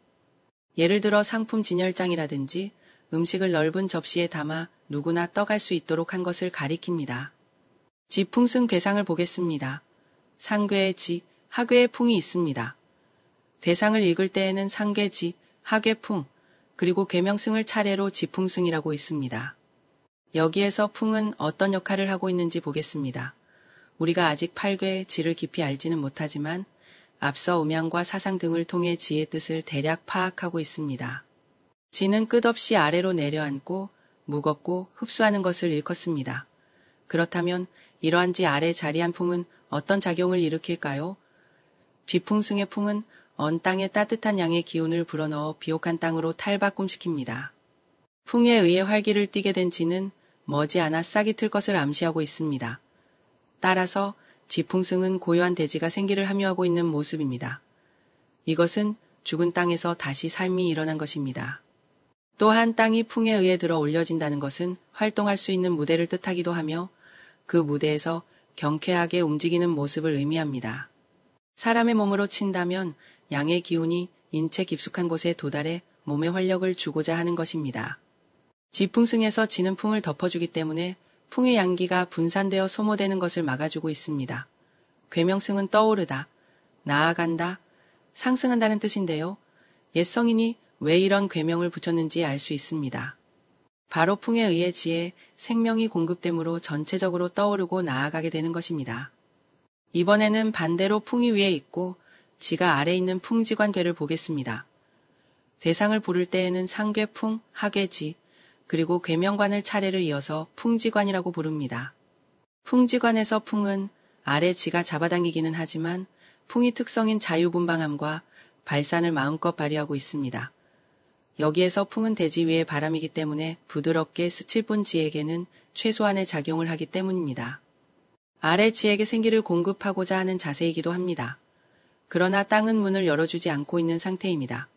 예를 들어 상품 진열장이라든지 음식을 넓은 접시에 담아 누구나 떠갈 수 있도록 한 것을 가리킵니다. 지풍승 괴상을 보겠습니다. 상괴의 지, 하괴의 풍이 있습니다. 대상을 읽을 때에는 상괴지, 하괴풍, 그리고 괴명승을 차례로 지풍승이라고 있습니다. 여기에서 풍은 어떤 역할을 하고 있는지 보겠습니다. 우리가 아직 팔괘 의 질을 깊이 알지는 못하지만 앞서 음양과 사상 등을 통해 지의 뜻을 대략 파악하고 있습니다. 지는 끝없이 아래로 내려앉고 무겁고 흡수하는 것을 일컫습니다. 그렇다면 이러한 지 아래 자리한 풍은 어떤 작용을 일으킬까요? 비풍승의 풍은 언 땅에 따뜻한 양의 기운을 불어넣어 비옥한 땅으로 탈바꿈시킵니다. 풍에 의해 활기를 띠게 된 지는 머지않아 싹이 틀 것을 암시하고 있습니다. 따라서 지풍승은 고요한 대지가 생기를 함유하고 있는 모습입니다. 이것은 죽은 땅에서 다시 삶이 일어난 것입니다. 또한 땅이 풍에 의해 들어 올려진다는 것은 활동할 수 있는 무대를 뜻하기도 하며 그 무대에서 경쾌하게 움직이는 모습을 의미합니다. 사람의 몸으로 친다면 양의 기운이 인체 깊숙한 곳에 도달해 몸의 활력을 주고자 하는 것입니다. 지풍승에서 지는 풍을 덮어주기 때문에 풍의 양기가 분산되어 소모되는 것을 막아주고 있습니다. 괴명승은 떠오르다, 나아간다, 상승한다는 뜻인데요. 옛 성인이 왜 이런 괴명을 붙였는지 알 수 있습니다. 바로 풍에 의해 지에 생명이 공급됨으로 전체적으로 떠오르고 나아가게 되는 것입니다. 이번에는 반대로 풍이 위에 있고 지가 아래 있는 풍지관계를 보겠습니다. 대상을 부를 때에는 상계풍하계지 그리고 괴명관을 차례를 이어서 풍지관이라고 부릅니다. 풍지관에서 풍은 아래 지가 잡아당기기는 하지만 풍이 특성인 자유분방함과 발산을 마음껏 발휘하고 있습니다. 여기에서 풍은 대지 위의 바람이기 때문에 부드럽게 스칠 뿐 지에게는 최소한의 작용을 하기 때문입니다. 아래 지에게 생기를 공급하고자 하는 자세이기도 합니다. 그러나 땅은 문을 열어주지 않고 있는 상태입니다.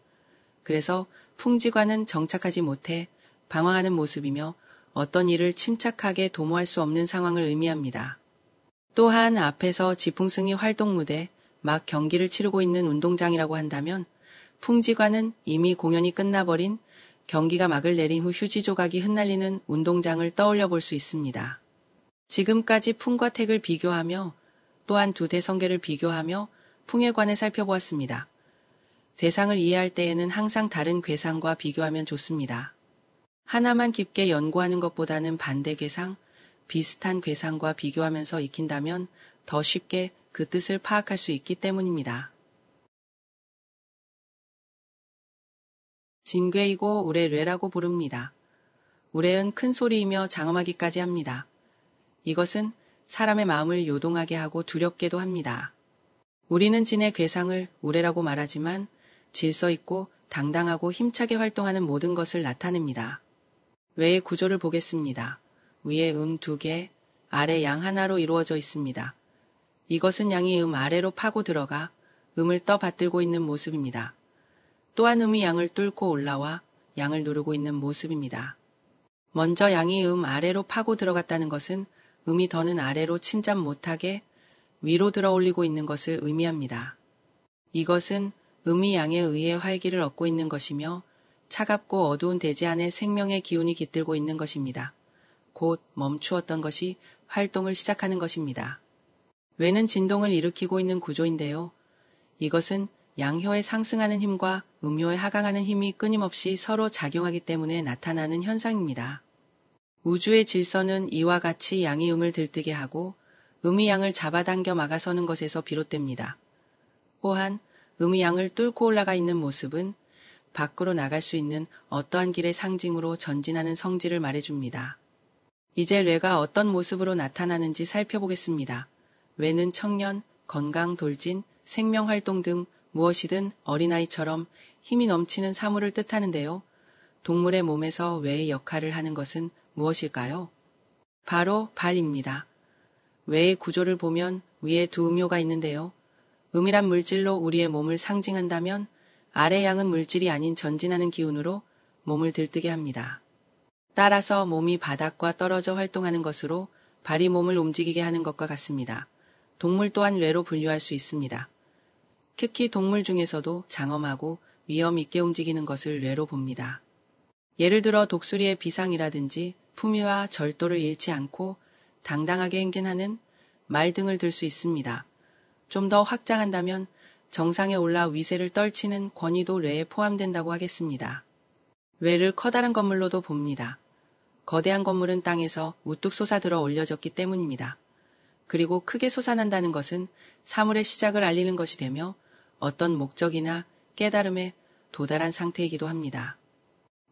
그래서 풍지관은 정착하지 못해 방황하는 모습이며 어떤 일을 침착하게 도모할 수 없는 상황을 의미합니다. 또한 앞에서 지풍승이 활동 무대, 막 경기를 치르고 있는 운동장이라고 한다면 풍지관은 이미 공연이 끝나버린 경기가 막을 내린 후 휴지 조각이 흩날리는 운동장을 떠올려 볼 수 있습니다. 지금까지 풍과 택을 비교하며 또한 두 대성계를 비교하며 풍에 관해 살펴보았습니다. 대상을 이해할 때에는 항상 다른 괴상과 비교하면 좋습니다. 하나만 깊게 연구하는 것보다는 반대 괴상, 비슷한 괴상과 비교하면서 익힌다면 더 쉽게 그 뜻을 파악할 수 있기 때문입니다. 진괴이고 우레뢰라고 부릅니다. 우레은 큰 소리이며 장엄하기까지 합니다. 이것은 사람의 마음을 요동하게 하고 두렵게도 합니다. 우리는 진의 괴상을 우레라고 말하지만 질서 있고 당당하고 힘차게 활동하는 모든 것을 나타냅니다. 외의 구조를 보겠습니다. 위에 음 두 개, 아래 양 하나로 이루어져 있습니다. 이것은 양이 음 아래로 파고 들어가 음을 떠 받들고 있는 모습입니다. 또한 음이 양을 뚫고 올라와 양을 누르고 있는 모습입니다. 먼저 양이 음 아래로 파고 들어갔다는 것은 음이 더는 아래로 침잠 못하게 위로 들어 올리고 있는 것을 의미합니다. 이것은 음이 양에 의해 활기를 얻고 있는 것이며 차갑고 어두운 대지 안에 생명의 기운이 깃들고 있는 것입니다. 곧 멈추었던 것이 활동을 시작하는 것입니다. 뇌는 진동을 일으키고 있는 구조인데요. 이것은 양효에 상승하는 힘과 음효에 하강하는 힘이 끊임없이 서로 작용하기 때문에 나타나는 현상입니다. 우주의 질서는 이와 같이 양이 음을 들뜨게 하고 음이 양을 잡아당겨 막아서는 것에서 비롯됩니다. 또한 음이 양을 뚫고 올라가 있는 모습은 밖으로 나갈 수 있는 어떠한 길의 상징으로 전진하는 성질을 말해줍니다. 이제 뇌가 어떤 모습으로 나타나는지 살펴보겠습니다. 뇌는 청년, 건강, 돌진, 생명활동 등 무엇이든 어린아이처럼 힘이 넘치는 사물을 뜻하는데요. 동물의 몸에서 뇌의 역할을 하는 것은 무엇일까요? 바로 발입니다. 뇌의 구조를 보면 위에 두 음료가 있는데요. 음이란 물질로 우리의 몸을 상징한다면 아래 양은 물질이 아닌 전진하는 기운으로 몸을 들뜨게 합니다. 따라서 몸이 바닥과 떨어져 활동하는 것으로 발이 몸을 움직이게 하는 것과 같습니다. 동물 또한 뇌로 분류할 수 있습니다. 특히 동물 중에서도 장엄하고 위험 있게 움직이는 것을 뇌로 봅니다. 예를 들어 독수리의 비상이라든지 품위와 절도를 잃지 않고 당당하게 행진하는 말 등을 들 수 있습니다. 좀 더 확장한다면 정상에 올라 위세를 떨치는 권위도 뇌에 포함된다고 하겠습니다. 뇌를 커다란 건물로도 봅니다. 거대한 건물은 땅에서 우뚝 솟아들어 올려졌기 때문입니다. 그리고 크게 솟아난다는 것은 사물의 시작을 알리는 것이 되며 어떤 목적이나 깨달음에 도달한 상태이기도 합니다.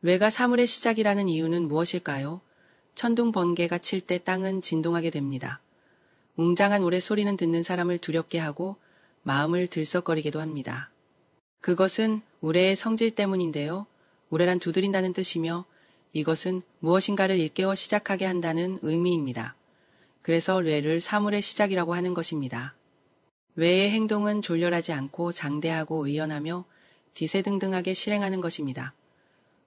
외가 사물의 시작이라는 이유는 무엇일까요? 천둥 번개가 칠 때 땅은 진동하게 됩니다. 웅장한 오래 소리는 듣는 사람을 두렵게 하고 마음을 들썩거리기도 합니다. 그것은 우레의 성질 때문인데요. 우레란 두드린다는 뜻이며 이것은 무엇인가를 일깨워 시작하게 한다는 의미입니다. 그래서 뇌를 사물의 시작이라고 하는 것입니다. 뇌의 행동은 졸렬하지 않고 장대하고 의연하며 디세등등하게 실행하는 것입니다.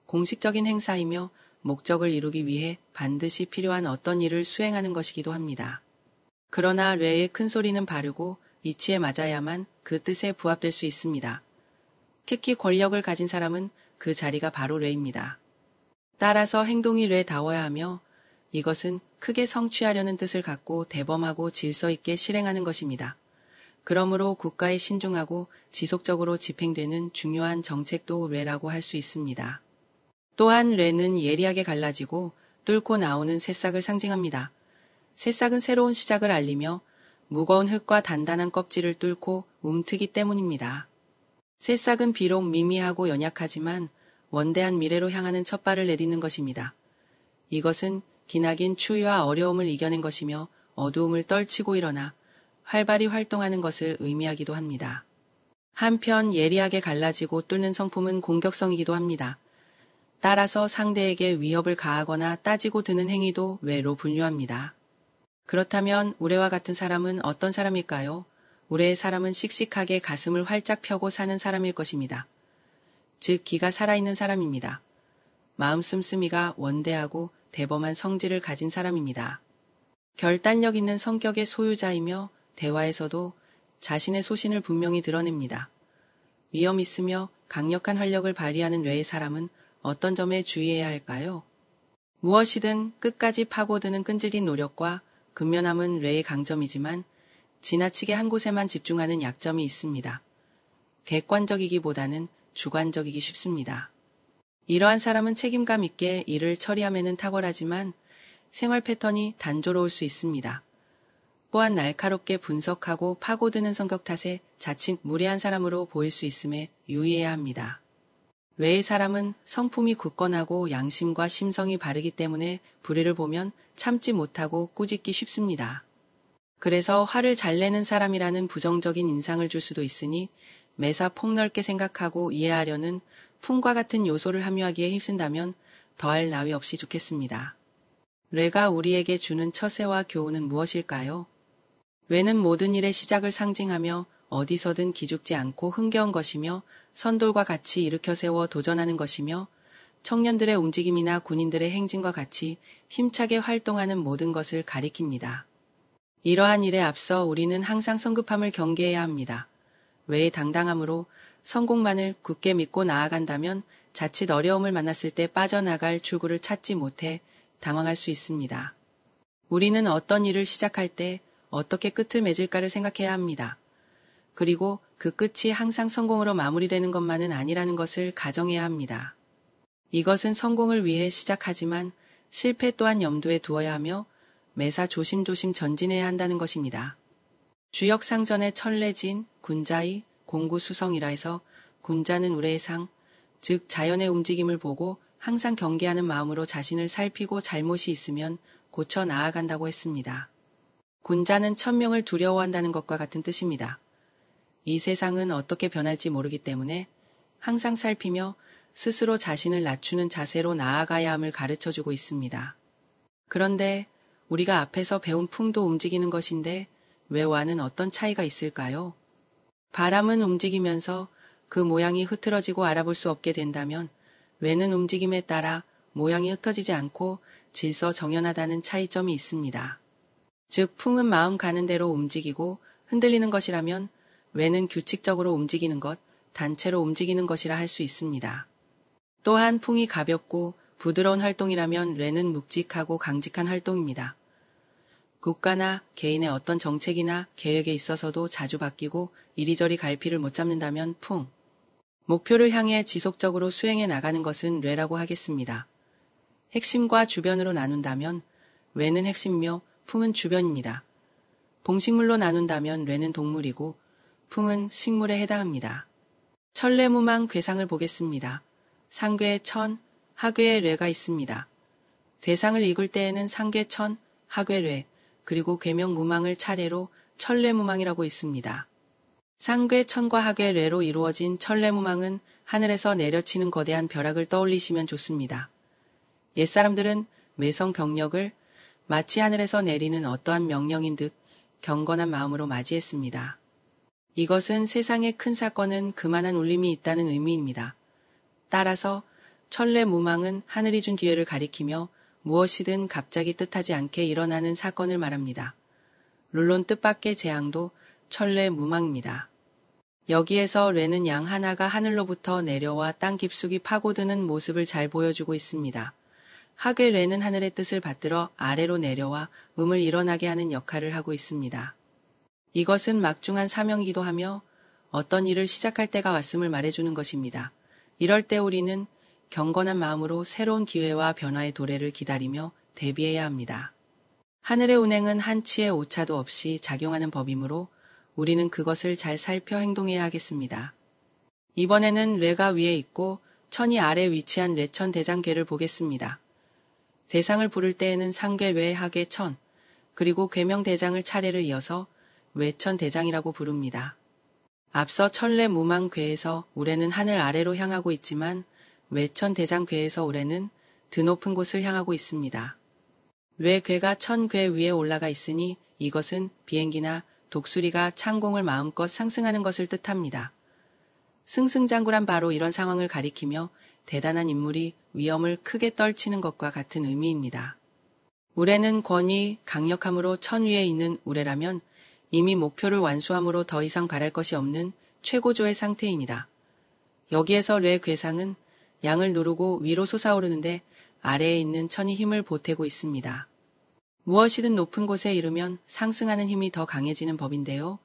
공식적인 행사이며 목적을 이루기 위해 반드시 필요한 어떤 일을 수행하는 것이기도 합니다. 그러나 뇌의 큰 소리는 바르고 이치에 맞아야만 그 뜻에 부합될 수 있습니다. 특히 권력을 가진 사람은 그 자리가 바로 뇌입니다. 따라서 행동이 뇌다워야 하며 이것은 크게 성취하려는 뜻을 갖고 대범하고 질서 있게 실행하는 것입니다. 그러므로 국가에 신중하고 지속적으로 집행되는 중요한 정책도 뇌라고 할 수 있습니다. 또한 뇌는 예리하게 갈라지고 뚫고 나오는 새싹을 상징합니다. 새싹은 새로운 시작을 알리며 무거운 흙과 단단한 껍질을 뚫고 움트기 때문입니다. 새싹은 비록 미미하고 연약하지만 원대한 미래로 향하는 첫발을 내딛는 것입니다. 이것은 기나긴 추위와 어려움을 이겨낸 것이며 어두움을 떨치고 일어나 활발히 활동하는 것을 의미하기도 합니다. 한편 예리하게 갈라지고 뚫는 성품은 공격성이기도 합니다. 따라서 상대에게 위협을 가하거나 따지고 드는 행위도 외로 분류합니다. 그렇다면 우레와 같은 사람은 어떤 사람일까요? 우레의 사람은 씩씩하게 가슴을 활짝 펴고 사는 사람일 것입니다. 즉 기가 살아있는 사람입니다. 마음 씀씀이가 원대하고 대범한 성질을 가진 사람입니다. 결단력 있는 성격의 소유자이며 대화에서도 자신의 소신을 분명히 드러냅니다. 위험 있으며 강력한 활력을 발휘하는 뇌의 사람은 어떤 점에 주의해야 할까요? 무엇이든 끝까지 파고드는 끈질긴 노력과 근면함은 뇌의 강점이지만 지나치게 한 곳에만 집중하는 약점이 있습니다. 객관적이기보다는 주관적이기 쉽습니다. 이러한 사람은 책임감 있게 일을 처리함에는 탁월하지만 생활 패턴이 단조로울 수 있습니다. 또한 날카롭게 분석하고 파고드는 성격 탓에 자칫 무례한 사람으로 보일 수 있음에 유의해야 합니다. 외의 사람은 성품이 굳건하고 양심과 심성이 바르기 때문에 불의를 보면 참지 못하고 꾸짖기 쉽습니다. 그래서 화를 잘 내는 사람이라는 부정적인 인상을 줄 수도 있으니 매사 폭넓게 생각하고 이해하려는 품과 같은 요소를 함유하기에 힘쓴다면 더할 나위 없이 좋겠습니다. 뇌가 우리에게 주는 처세와 교훈은 무엇일까요? 뇌는 모든 일의 시작을 상징하며 어디서든 기죽지 않고 흥겨운 것이며 선돌과 같이 일으켜 세워 도전하는 것이며 청년들의 움직임이나 군인들의 행진과 같이 힘차게 활동하는 모든 것을 가리킵니다. 이러한 일에 앞서 우리는 항상 성급함을 경계해야 합니다. 외의 당당함으로 성공만을 굳게 믿고 나아간다면 자칫 어려움을 만났을 때 빠져나갈 출구를 찾지 못해 당황할 수 있습니다. 우리는 어떤 일을 시작할 때 어떻게 끝을 맺을까를 생각해야 합니다. 그리고 그 끝이 항상 성공으로 마무리되는 것만은 아니라는 것을 가정해야 합니다. 이것은 성공을 위해 시작하지만 실패 또한 염두에 두어야 하며 매사 조심조심 전진해야 한다는 것입니다. 주역상전의 천례진, 군자의, 공구수성이라 해서 군자는 우레의 상, 즉 자연의 움직임을 보고 항상 경계하는 마음으로 자신을 살피고 잘못이 있으면 고쳐 나아간다고 했습니다. 군자는 천명을 두려워한다는 것과 같은 뜻입니다. 이 세상은 어떻게 변할지 모르기 때문에 항상 살피며 스스로 자신을 낮추는 자세로 나아가야 함을 가르쳐 주고 있습니다. 그런데 우리가 앞에서 배운 풍도 움직이는 것인데 외와는 어떤 차이가 있을까요? 바람은 움직이면서 그 모양이 흐트러지고 알아볼 수 없게 된다면 외는 움직임에 따라 모양이 흩어지지 않고 질서 정연하다는 차이점이 있습니다. 즉, 풍은 마음 가는 대로 움직이고 흔들리는 것이라면 외는 규칙적으로 움직이는 것, 단체로 움직이는 것이라 할 수 있습니다. 또한 풍이 가볍고 부드러운 활동이라면 뇌는 묵직하고 강직한 활동입니다. 국가나 개인의 어떤 정책이나 계획에 있어서도 자주 바뀌고 이리저리 갈피를 못 잡는다면 풍. 목표를 향해 지속적으로 수행해 나가는 것은 뇌라고 하겠습니다. 핵심과 주변으로 나눈다면 뇌는 핵심이며 풍은 주변입니다. 봉식물로 나눈다면 뇌는 동물이고 풍은 식물에 해당합니다. 천례무망 괴상을 보겠습니다. 상괴의 천, 하괴의 뇌가 있습니다. 대상을 읽을 때에는 상괴천, 하괴뇌, 그리고 괴명무망을 차례로 천례무망이라고 있습니다. 상괴천과 하괴뇌로 이루어진 천례무망은 하늘에서 내려치는 거대한 벼락을 떠올리시면 좋습니다. 옛사람들은 매성 병력을 마치 하늘에서 내리는 어떠한 명령인 듯 경건한 마음으로 맞이했습니다. 이것은 세상의 큰 사건은 그만한 울림이 있다는 의미입니다. 따라서 천례 무망은 하늘이 준 기회를 가리키며 무엇이든 갑자기 뜻하지 않게 일어나는 사건을 말합니다. 물론 뜻밖의 재앙도 천례 무망입니다. 여기에서 레는 양 하나가 하늘로부터 내려와 땅 깊숙이 파고드는 모습을 잘 보여주고 있습니다. 하계 레는 하늘의 뜻을 받들어 아래로 내려와 음을 일어나게 하는 역할을 하고 있습니다. 이것은 막중한 사명이기도 하며 어떤 일을 시작할 때가 왔음을 말해주는 것입니다. 이럴 때 우리는 경건한 마음으로 새로운 기회와 변화의 도래를 기다리며 대비해야 합니다. 하늘의 운행은 한치의 오차도 없이 작용하는 법이므로 우리는 그것을 잘 살펴 행동해야 하겠습니다. 이번에는 레가 위에 있고 천이 아래 위치한 레천 대장계를 보겠습니다. 대상을 부를 때에는 상계 외 하계 천, 그리고 괴명 대장을 차례를 이어서 외천 대장이라고 부릅니다. 앞서 천례 무망괴에서 올해는 하늘 아래로 향하고 있지만 외천 대장괴에서 올해는 드높은 곳을 향하고 있습니다. 외괴가 천괴 위에 올라가 있으니 이것은 비행기나 독수리가 창공을 마음껏 상승하는 것을 뜻합니다. 승승장구란 바로 이런 상황을 가리키며 대단한 인물이 위험을 크게 떨치는 것과 같은 의미입니다. 우레는 권위, 강력함으로 천위에 있는 우레라면 이미 목표를 완수함으로 더 이상 바랄 것이 없는 최고조의 상태입니다. 여기에서 뇌 괴상은 양을 누르고 위로 솟아오르는데 아래에 있는 천이 힘을 보태고 있습니다. 무엇이든 높은 곳에 이르면 상승하는 힘이 더 강해지는 법인데요.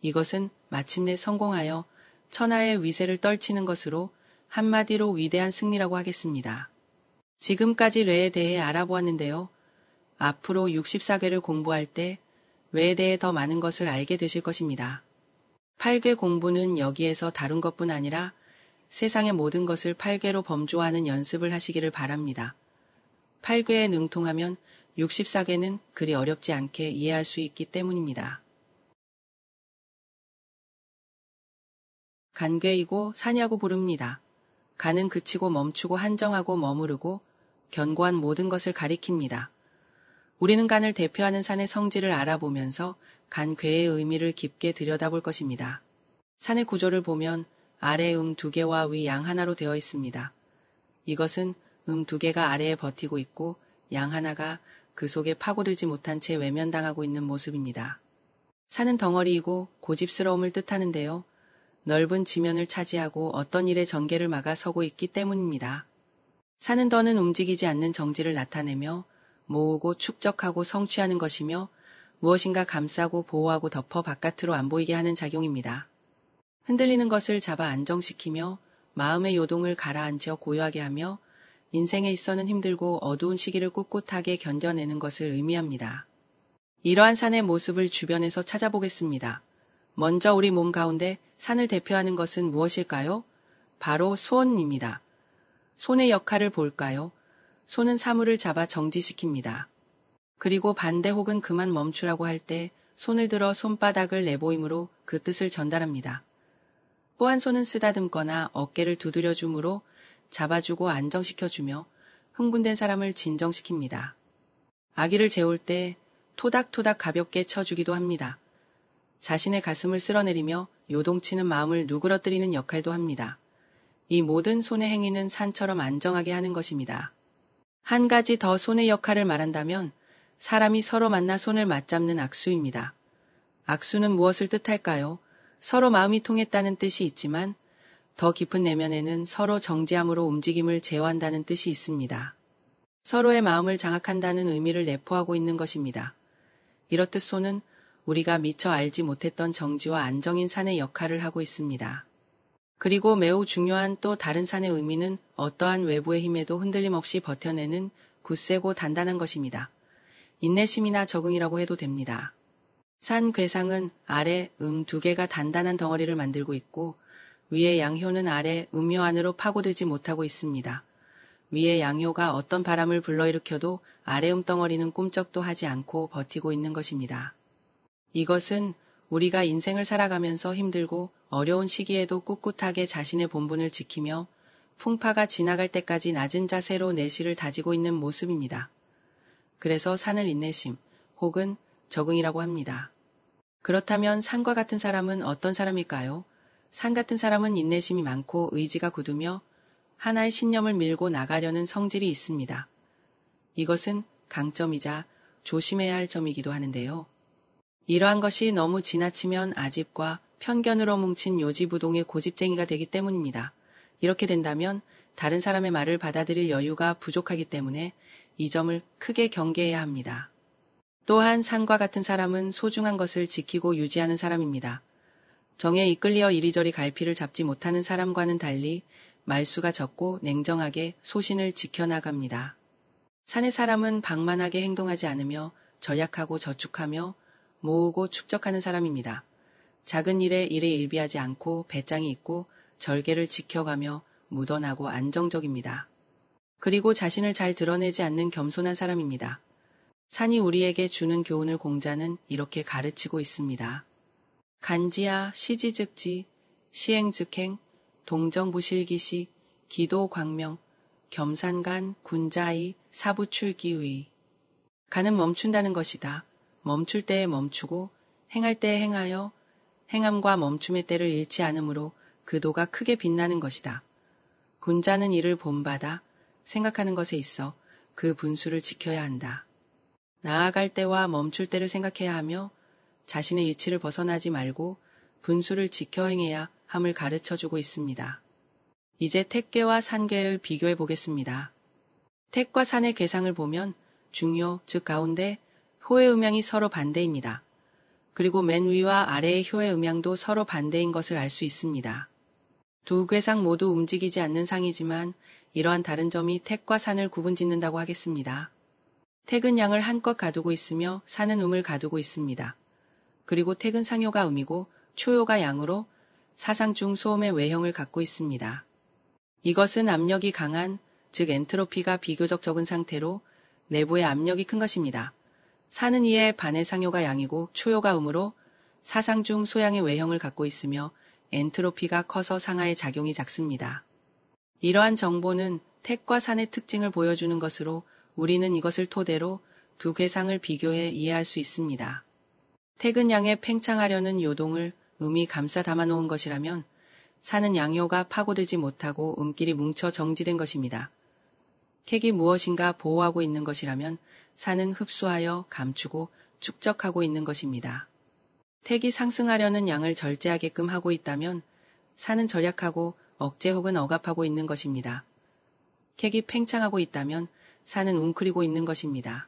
이것은 마침내 성공하여 천하의 위세를 떨치는 것으로 한마디로 위대한 승리라고 하겠습니다. 지금까지 뇌에 대해 알아보았는데요. 앞으로 64개를 공부할 때 외에 대해 더 많은 것을 알게 되실 것입니다. 8괘 공부는 여기에서 다룬 것뿐 아니라 세상의 모든 것을 8괘로 범주하는 연습을 하시기를 바랍니다. 8괘에 능통하면 64개는 그리 어렵지 않게 이해할 수 있기 때문입니다. 간괴이고 사냐고 부릅니다. 간은 그치고 멈추고 한정하고 머무르고 견고한 모든 것을 가리킵니다. 우리는 간을 대표하는 산의 성질을 알아보면서 간 괴의 의미를 깊게 들여다볼 것입니다. 산의 구조를 보면 아래 음 두 개와 위 양 하나로 되어 있습니다. 이것은 음 두 개가 아래에 버티고 있고 양 하나가 그 속에 파고들지 못한 채 외면당하고 있는 모습입니다. 산은 덩어리이고 고집스러움을 뜻하는데요. 넓은 지면을 차지하고 어떤 일의 전개를 막아 서고 있기 때문입니다. 산은 더는 움직이지 않는 정지를 나타내며 모으고 축적하고 성취하는 것이며 무엇인가 감싸고 보호하고 덮어 바깥으로 안 보이게 하는 작용입니다. 흔들리는 것을 잡아 안정시키며 마음의 요동을 가라앉혀 고요하게 하며 인생에 있어는 힘들고 어두운 시기를 꿋꿋하게 견뎌내는 것을 의미합니다. 이러한 산의 모습을 주변에서 찾아보겠습니다. 먼저 우리 몸 가운데 산을 대표하는 것은 무엇일까요? 바로 손입니다. 손의 역할을 볼까요? 손은 사물을 잡아 정지시킵니다. 그리고 반대 혹은 그만 멈추라고 할 때 손을 들어 손바닥을 내보임으로 그 뜻을 전달합니다. 또한 손은 쓰다듬거나 어깨를 두드려 주므로 잡아주고 안정시켜 주며 흥분된 사람을 진정시킵니다. 아기를 재울 때 토닥토닥 가볍게 쳐주기도 합니다. 자신의 가슴을 쓸어내리며 요동치는 마음을 누그러뜨리는 역할도 합니다. 이 모든 손의 행위는 산처럼 안정하게 하는 것입니다. 한 가지 더 손의 역할을 말한다면 사람이 서로 만나 손을 맞잡는 악수입니다. 악수는 무엇을 뜻할까요? 서로 마음이 통했다는 뜻이 있지만 더 깊은 내면에는 서로 정지함으로 움직임을 제어한다는 뜻이 있습니다. 서로의 마음을 장악한다는 의미를 내포하고 있는 것입니다. 이렇듯 손은 우리가 미처 알지 못했던 정지와 안정인 산의 역할을 하고 있습니다. 그리고 매우 중요한 또 다른 산의 의미는 어떠한 외부의 힘에도 흔들림 없이 버텨내는 굳세고 단단한 것입니다. 인내심이나 적응이라고 해도 됩니다. 산 괴상은 아래 음 두 개가 단단한 덩어리를 만들고 있고 위의 양효는 아래 음효 안으로 파고들지 못하고 있습니다. 위의 양효가 어떤 바람을 불러일으켜도 아래 음덩어리는 꿈쩍도 하지 않고 버티고 있는 것입니다. 이것은 우리가 인생을 살아가면서 힘들고 어려운 시기에도 꿋꿋하게 자신의 본분을 지키며 풍파가 지나갈 때까지 낮은 자세로 내실을 다지고 있는 모습입니다. 그래서 산을 인내심 혹은 적응이라고 합니다. 그렇다면 산과 같은 사람은 어떤 사람일까요? 산 같은 사람은 인내심이 많고 의지가 굳으며 하나의 신념을 밀고 나가려는 성질이 있습니다. 이것은 강점이자 조심해야 할 점이기도 하는데요. 이러한 것이 너무 지나치면 아집과 편견으로 뭉친 요지부동의 고집쟁이가 되기 때문입니다. 이렇게 된다면 다른 사람의 말을 받아들일 여유가 부족하기 때문에 이 점을 크게 경계해야 합니다. 또한 산과 같은 사람은 소중한 것을 지키고 유지하는 사람입니다. 정에 이끌려 이리저리 갈피를 잡지 못하는 사람과는 달리 말수가 적고 냉정하게 소신을 지켜나갑니다. 산의 사람은 방만하게 행동하지 않으며 절약하고 저축하며 모으고 축적하는 사람입니다. 작은 일에 일에 일비하지 않고 배짱이 있고 절개를 지켜가며 묻어나고 안정적입니다. 그리고 자신을 잘 드러내지 않는 겸손한 사람입니다. 산이 우리에게 주는 교훈을 공자는 이렇게 가르치고 있습니다. 간지야 시지즉지 시행즉행 동정부실기시 기도광명 겸산간 군자이 사부출기위 가는 멈춘다는 것이다. 멈출 때에 멈추고 행할 때에 행하여 행함과 멈춤의 때를 잃지 않으므로 그 도가 크게 빛나는 것이다. 군자는 이를 본받아 생각하는 것에 있어 그 분수를 지켜야 한다. 나아갈 때와 멈출 때를 생각해야 하며 자신의 위치를 벗어나지 말고 분수를 지켜 행해야 함을 가르쳐 주고 있습니다. 이제 택계와 산계를 비교해 보겠습니다. 택과 산의 계상을 보면 중요, 즉 가운데 호의 음향이 서로 반대입니다. 그리고 맨 위와 아래의 효의 음향도 서로 반대인 것을 알 수 있습니다. 두 괴상 모두 움직이지 않는 상이지만 이러한 다른 점이 택과 산을 구분짓는다고 하겠습니다. 택은 양을 한껏 가두고 있으며 산은 음을 가두고 있습니다. 그리고 택은 상효가 음이고 초효가 양으로 사상 중 소음의 외형을 갖고 있습니다. 이것은 압력이 강한 즉 엔트로피가 비교적 적은 상태로 내부의 압력이 큰 것입니다. 사는 이에 반의 상요가 양이고 초요가 음으로 사상 중 소양의 외형을 갖고 있으며 엔트로피가 커서 상하의 작용이 작습니다. 이러한 정보는 택과 산의 특징을 보여주는 것으로 우리는 이것을 토대로 두 괴상을 비교해 이해할 수 있습니다. 택은 양의 팽창하려는 요동을 음이 감싸 담아놓은 것이라면 산은 양요가 파고들지 못하고 음길이 뭉쳐 정지된 것입니다. 택이 무엇인가 보호하고 있는 것이라면 산은 흡수하여 감추고 축적하고 있는 것입니다. 택이 상승하려는 양을 절제하게끔 하고 있다면 산은 절약하고 억제 혹은 억압하고 있는 것입니다. 객기 팽창하고 있다면 산은 웅크리고 있는 것입니다.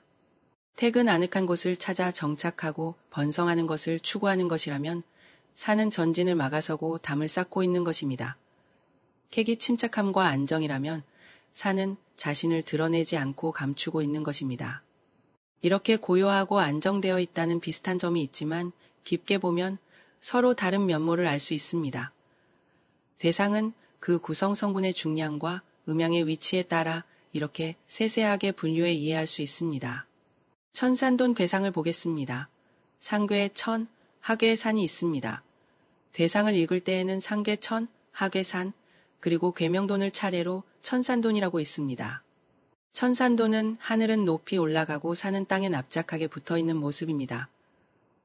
택은 아늑한 곳을 찾아 정착하고 번성하는 것을 추구하는 것이라면 산은 전진을 막아서고 담을 쌓고 있는 것입니다. 객기 침착함과 안정이라면 산은 자신을 드러내지 않고 감추고 있는 것입니다. 이렇게 고요하고 안정되어 있다는 비슷한 점이 있지만 깊게 보면 서로 다른 면모를 알 수 있습니다. 세상은 그 구성 성분의 중량과 음향의 위치에 따라 이렇게 세세하게 분류해 이해할 수 있습니다. 천산돈 괴상을 보겠습니다. 상괴 천, 하괴 산이 있습니다. 괴상을 읽을 때에는 상괴 천, 하괴 산, 그리고 괴명돈을 차례로 천산돈이라고 있습니다. 천산도는 하늘은 높이 올라가고 산은 땅에 납작하게 붙어 있는 모습입니다.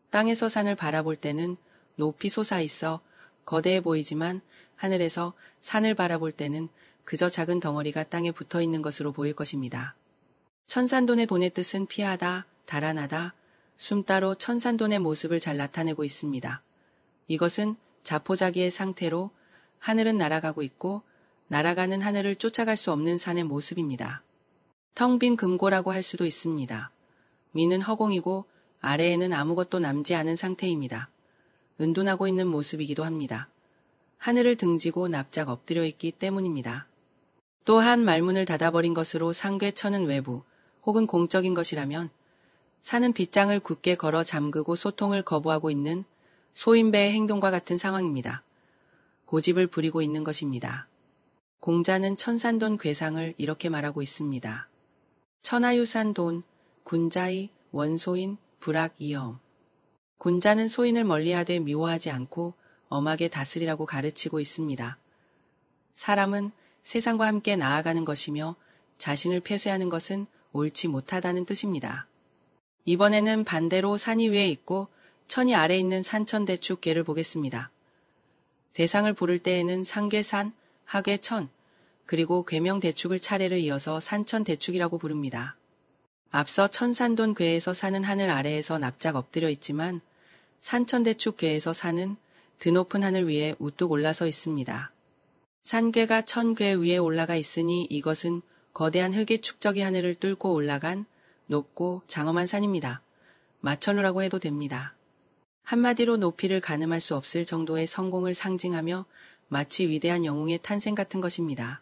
땅에서 산을 바라볼 때는 높이 솟아 있어 거대해 보이지만 하늘에서 산을 바라볼 때는 그저 작은 덩어리가 땅에 붙어 있는 것으로 보일 것입니다. 천산돈의 돈의 뜻은 피하다, 달아나다, 숨따로 천산돈의 모습을 잘 나타내고 있습니다. 이것은 자포자기의 상태로 하늘은 날아가고 있고 날아가는 하늘을 쫓아갈 수 없는 산의 모습입니다. 텅빈 금고라고 할 수도 있습니다. 위는 허공이고 아래에는 아무것도 남지 않은 상태입니다. 은둔하고 있는 모습이기도 합니다. 하늘을 등지고 납작 엎드려 있기 때문입니다. 또한 말문을 닫아버린 것으로 상괴처는 외부 혹은 공적인 것이라면 사는 빗장을 굳게 걸어 잠그고 소통을 거부하고 있는 소인배의 행동과 같은 상황입니다. 고집을 부리고 있는 것입니다. 공자는 천산돈 괴상을 이렇게 말하고 있습니다. 천하유산 돈, 군자의 원소인 불악 이엄. 군자는 소인을 멀리하되 미워하지 않고 엄하게 다스리라고 가르치고 있습니다. 사람은 세상과 함께 나아가는 것이며 자신을 폐쇄하는 것은 옳지 못하다는 뜻입니다. 이번에는 반대로 산이 위에 있고 천이 아래 있는 산천대축계를 보겠습니다. 대상을 부를 때에는 상계산, 하계천, 그리고 괴명대축을 차례를 이어서 산천대축이라고 부릅니다. 앞서 천산돈 괴에서 사는 하늘 아래에서 납작 엎드려 있지만 산천대축 괴에서 사는 드높은 하늘 위에 우뚝 올라서 있습니다. 산괴가 천괴 위에 올라가 있으니 이것은 거대한 흙의 축적이 하늘을 뚫고 올라간 높고 장엄한 산입니다. 마천우라고 해도 됩니다. 한마디로 높이를 가늠할 수 없을 정도의 성공을 상징하며 마치 위대한 영웅의 탄생 같은 것입니다.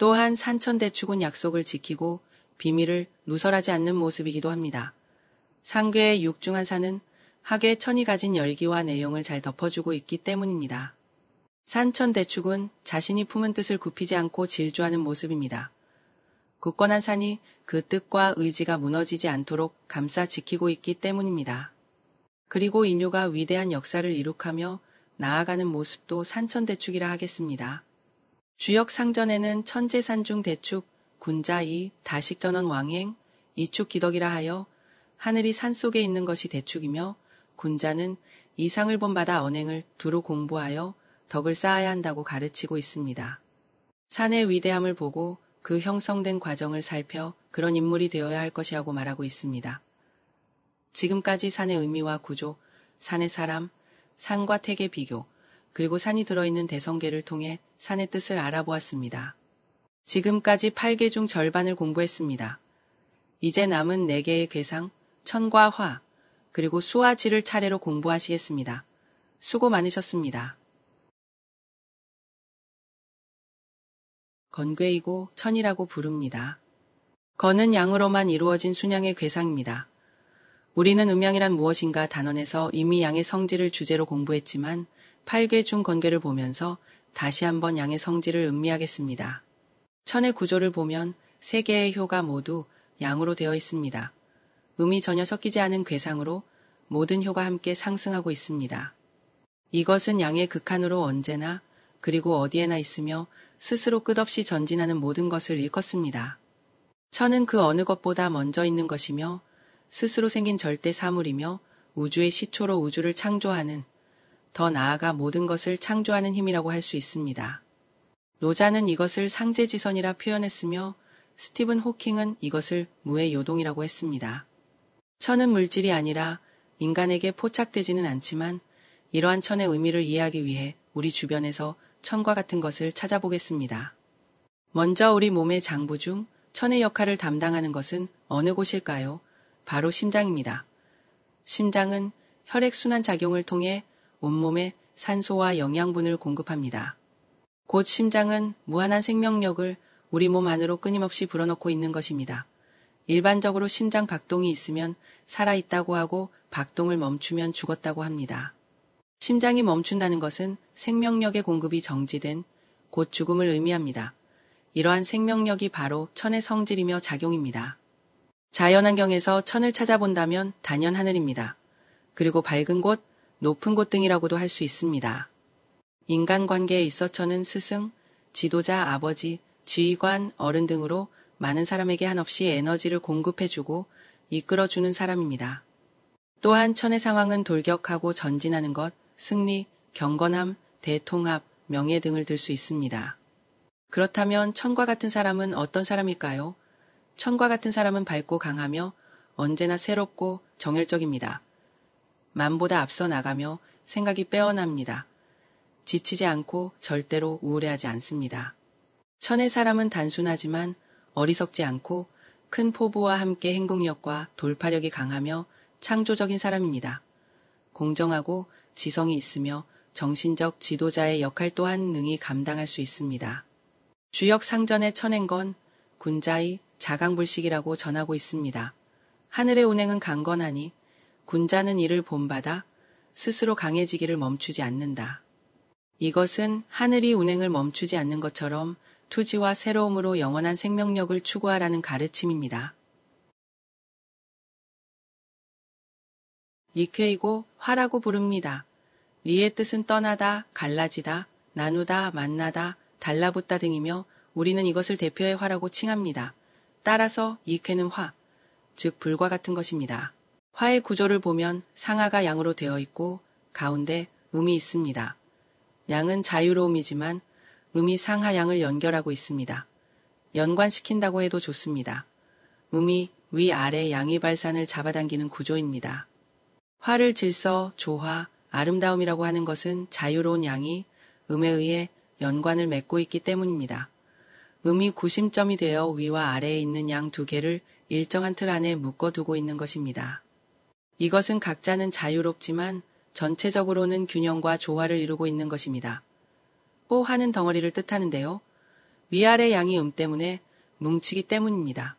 또한 산천대축은 약속을 지키고 비밀을 누설하지 않는 모습이기도 합니다. 상괴의 육중한 산은 학의 천이 가진 열기와 내용을 잘 덮어주고 있기 때문입니다. 산천대축은 자신이 품은 뜻을 굽히지 않고 질주하는 모습입니다. 굳건한 산이 그 뜻과 의지가 무너지지 않도록 감싸 지키고 있기 때문입니다. 그리고 인류가 위대한 역사를 이룩하며 나아가는 모습도 산천대축이라 하겠습니다. 주역 상전에는 천재산중 대축, 군자이, 다식전원 왕행, 이축 기덕이라 하여 하늘이 산 속에 있는 것이 대축이며 군자는 이상을 본받아 언행을 두루 공부하여 덕을 쌓아야 한다고 가르치고 있습니다. 산의 위대함을 보고 그 형성된 과정을 살펴 그런 인물이 되어야 할 것이라고 말하고 있습니다. 지금까지 산의 의미와 구조, 산의 사람, 산과 택의 비교, 그리고 산이 들어있는 대성계를 통해 산의 뜻을 알아보았습니다. 지금까지 8개 중 절반을 공부했습니다. 이제 남은 4개의 괴상, 천과 화, 그리고 수와 지를 차례로 공부하시겠습니다. 수고 많으셨습니다. 건괴이고 천이라고 부릅니다. 건은 양으로만 이루어진 순양의 괴상입니다. 우리는 음양이란 무엇인가 단원에서 이미 양의 성질을 주제로 공부했지만 8개 중 관계를 보면서 다시 한번 양의 성질을 음미하겠습니다. 천의 구조를 보면 세 개의 효가 모두 양으로 되어 있습니다. 음이 전혀 섞이지 않은 괴상으로 모든 효가 함께 상승하고 있습니다. 이것은 양의 극한으로 언제나 그리고 어디에나 있으며 스스로 끝없이 전진하는 모든 것을 일컫습니다. 천은 그 어느 것보다 먼저 있는 것이며 스스로 생긴 절대 사물이며 우주의 시초로 우주를 창조하는 더 나아가 모든 것을 창조하는 힘이라고 할 수 있습니다. 노자는 이것을 상제지선이라 표현했으며 스티븐 호킹은 이것을 무의 요동이라고 했습니다. 천은 물질이 아니라 인간에게 포착되지는 않지만 이러한 천의 의미를 이해하기 위해 우리 주변에서 천과 같은 것을 찾아보겠습니다. 먼저 우리 몸의 장부 중 천의 역할을 담당하는 것은 어느 곳일까요? 바로 심장입니다. 심장은 혈액순환 작용을 통해 온몸에 산소와 영양분을 공급합니다. 곧 심장은 무한한 생명력을 우리 몸 안으로 끊임없이 불어넣고 있는 것입니다. 일반적으로 심장 박동이 있으면 살아있다고 하고 박동을 멈추면 죽었다고 합니다. 심장이 멈춘다는 것은 생명력의 공급이 정지된 곧 죽음을 의미합니다. 이러한 생명력이 바로 천의 성질이며 작용입니다. 자연환경에서 천을 찾아본다면 단연 하늘입니다. 그리고 밝은 곳, 높은 곳 등이라고도 할 수 있습니다. 인간관계에 있어서는 스승, 지도자, 아버지, 지휘관, 어른 등으로 많은 사람에게 한없이 에너지를 공급해주고 이끌어주는 사람입니다. 또한 천의 상황은 돌격하고 전진하는 것, 승리, 경건함, 대통합, 명예 등을 들 수 있습니다. 그렇다면 천과 같은 사람은 어떤 사람일까요? 천과 같은 사람은 밝고 강하며 언제나 새롭고 정열적입니다. 만보다 앞서 나가며 생각이 빼어납니다. 지치지 않고 절대로 우울해하지 않습니다. 천의 사람은 단순하지만 어리석지 않고 큰 포부와 함께 행동력과 돌파력이 강하며 창조적인 사람입니다. 공정하고 지성이 있으며 정신적 지도자의 역할 또한 능히 감당할 수 있습니다. 주역 상전의 천행건 군자의 자강불식이라고 전하고 있습니다. 하늘의 운행은 강건하니 군자는 이를 본받아 스스로 강해지기를 멈추지 않는다. 이것은 하늘이 운행을 멈추지 않는 것처럼 투지와 새로움으로 영원한 생명력을 추구하라는 가르침입니다. 니케이고 화라고 부릅니다. 니의 뜻은 떠나다, 갈라지다, 나누다, 만나다, 달라붙다 등이며 우리는 이것을 대표의 화라고 칭합니다. 따라서 이쾌는 화, 즉 불과 같은 것입니다. 화의 구조를 보면 상하가 양으로 되어 있고 가운데 음이 있습니다. 양은 자유로움이지만 음이 상하 양을 연결하고 있습니다. 연관시킨다고 해도 좋습니다. 음이 위아래 양이 발산을 잡아당기는 구조입니다. 화를 질서, 조화, 아름다움이라고 하는 것은 자유로운 양이 음에 의해 연관을 맺고 있기 때문입니다. 음이 구심점이 되어 위와 아래에 있는 양 두 개를 일정한 틀 안에 묶어두고 있는 것입니다. 이것은 각자는 자유롭지만 전체적으로는 균형과 조화를 이루고 있는 것입니다. 뽀 하는 덩어리를 뜻하는데요. 위아래 양이 음 때문에 뭉치기 때문입니다.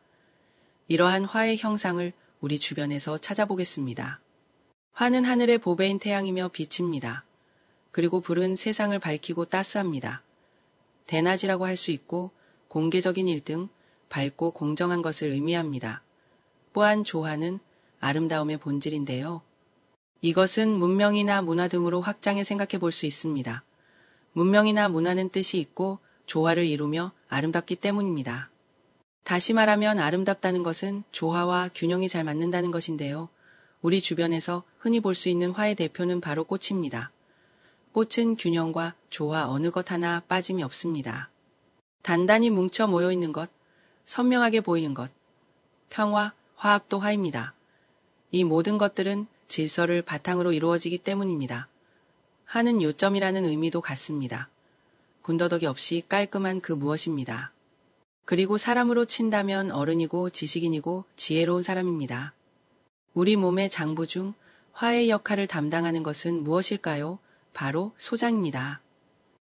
이러한 화의 형상을 우리 주변에서 찾아보겠습니다. 화는 하늘의 보배인 태양이며 빛입니다. 그리고 불은 세상을 밝히고 따스합니다. 대낮이라고 할 수 있고 공개적인 일 등 밝고 공정한 것을 의미합니다. 또한 조화는 아름다움의 본질인데요. 이것은 문명이나 문화 등으로 확장해 생각해 볼 수 있습니다. 문명이나 문화는 뜻이 있고 조화를 이루며 아름답기 때문입니다. 다시 말하면 아름답다는 것은 조화와 균형이 잘 맞는다는 것인데요. 우리 주변에서 흔히 볼 수 있는 화의 대표는 바로 꽃입니다. 꽃은 균형과 조화 어느 것 하나 빠짐이 없습니다. 단단히 뭉쳐 모여 있는 것, 선명하게 보이는 것, 평화, 화합도 화입니다. 이 모든 것들은 질서를 바탕으로 이루어지기 때문입니다. 하는 요점이라는 의미도 같습니다. 군더더기 없이 깔끔한 그 무엇입니다. 그리고 사람으로 친다면 어른이고 지식인이고 지혜로운 사람입니다. 우리 몸의 장부 중 화의 역할을 담당하는 것은 무엇일까요? 바로 소장입니다.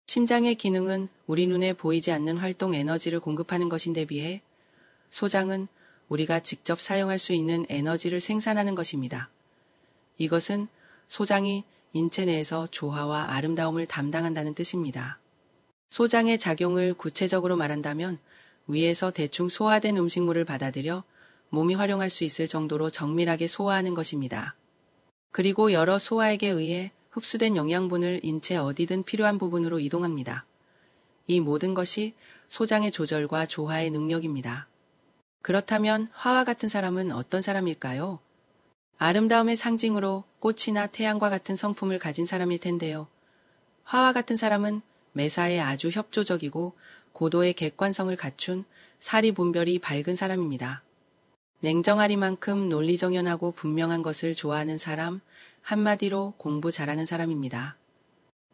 심장의 기능은 우리 눈에 보이지 않는 활동 에너지를 공급하는 것인데 비해 소장은 우리가 직접 사용할 수 있는 에너지를 생산하는 것입니다. 이것은 소장이 인체 내에서 조화와 아름다움을 담당한다는 뜻입니다. 소장의 작용을 구체적으로 말한다면 위에서 대충 소화된 음식물을 받아들여 몸이 활용할 수 있을 정도로 정밀하게 소화하는 것입니다. 그리고 여러 소화액에 의해 흡수된 영양분을 인체 어디든 필요한 부분으로 이동합니다. 이 모든 것이 소장의 조절과 조화의 능력입니다. 그렇다면 화와 같은 사람은 어떤 사람일까요? 아름다움의 상징으로 꽃이나 태양과 같은 성품을 가진 사람일 텐데요. 화와 같은 사람은 매사에 아주 협조적이고 고도의 객관성을 갖춘 사리 분별이 밝은 사람입니다. 냉정하리만큼 논리정연하고 분명한 것을 좋아하는 사람, 한마디로 공부 잘하는 사람입니다.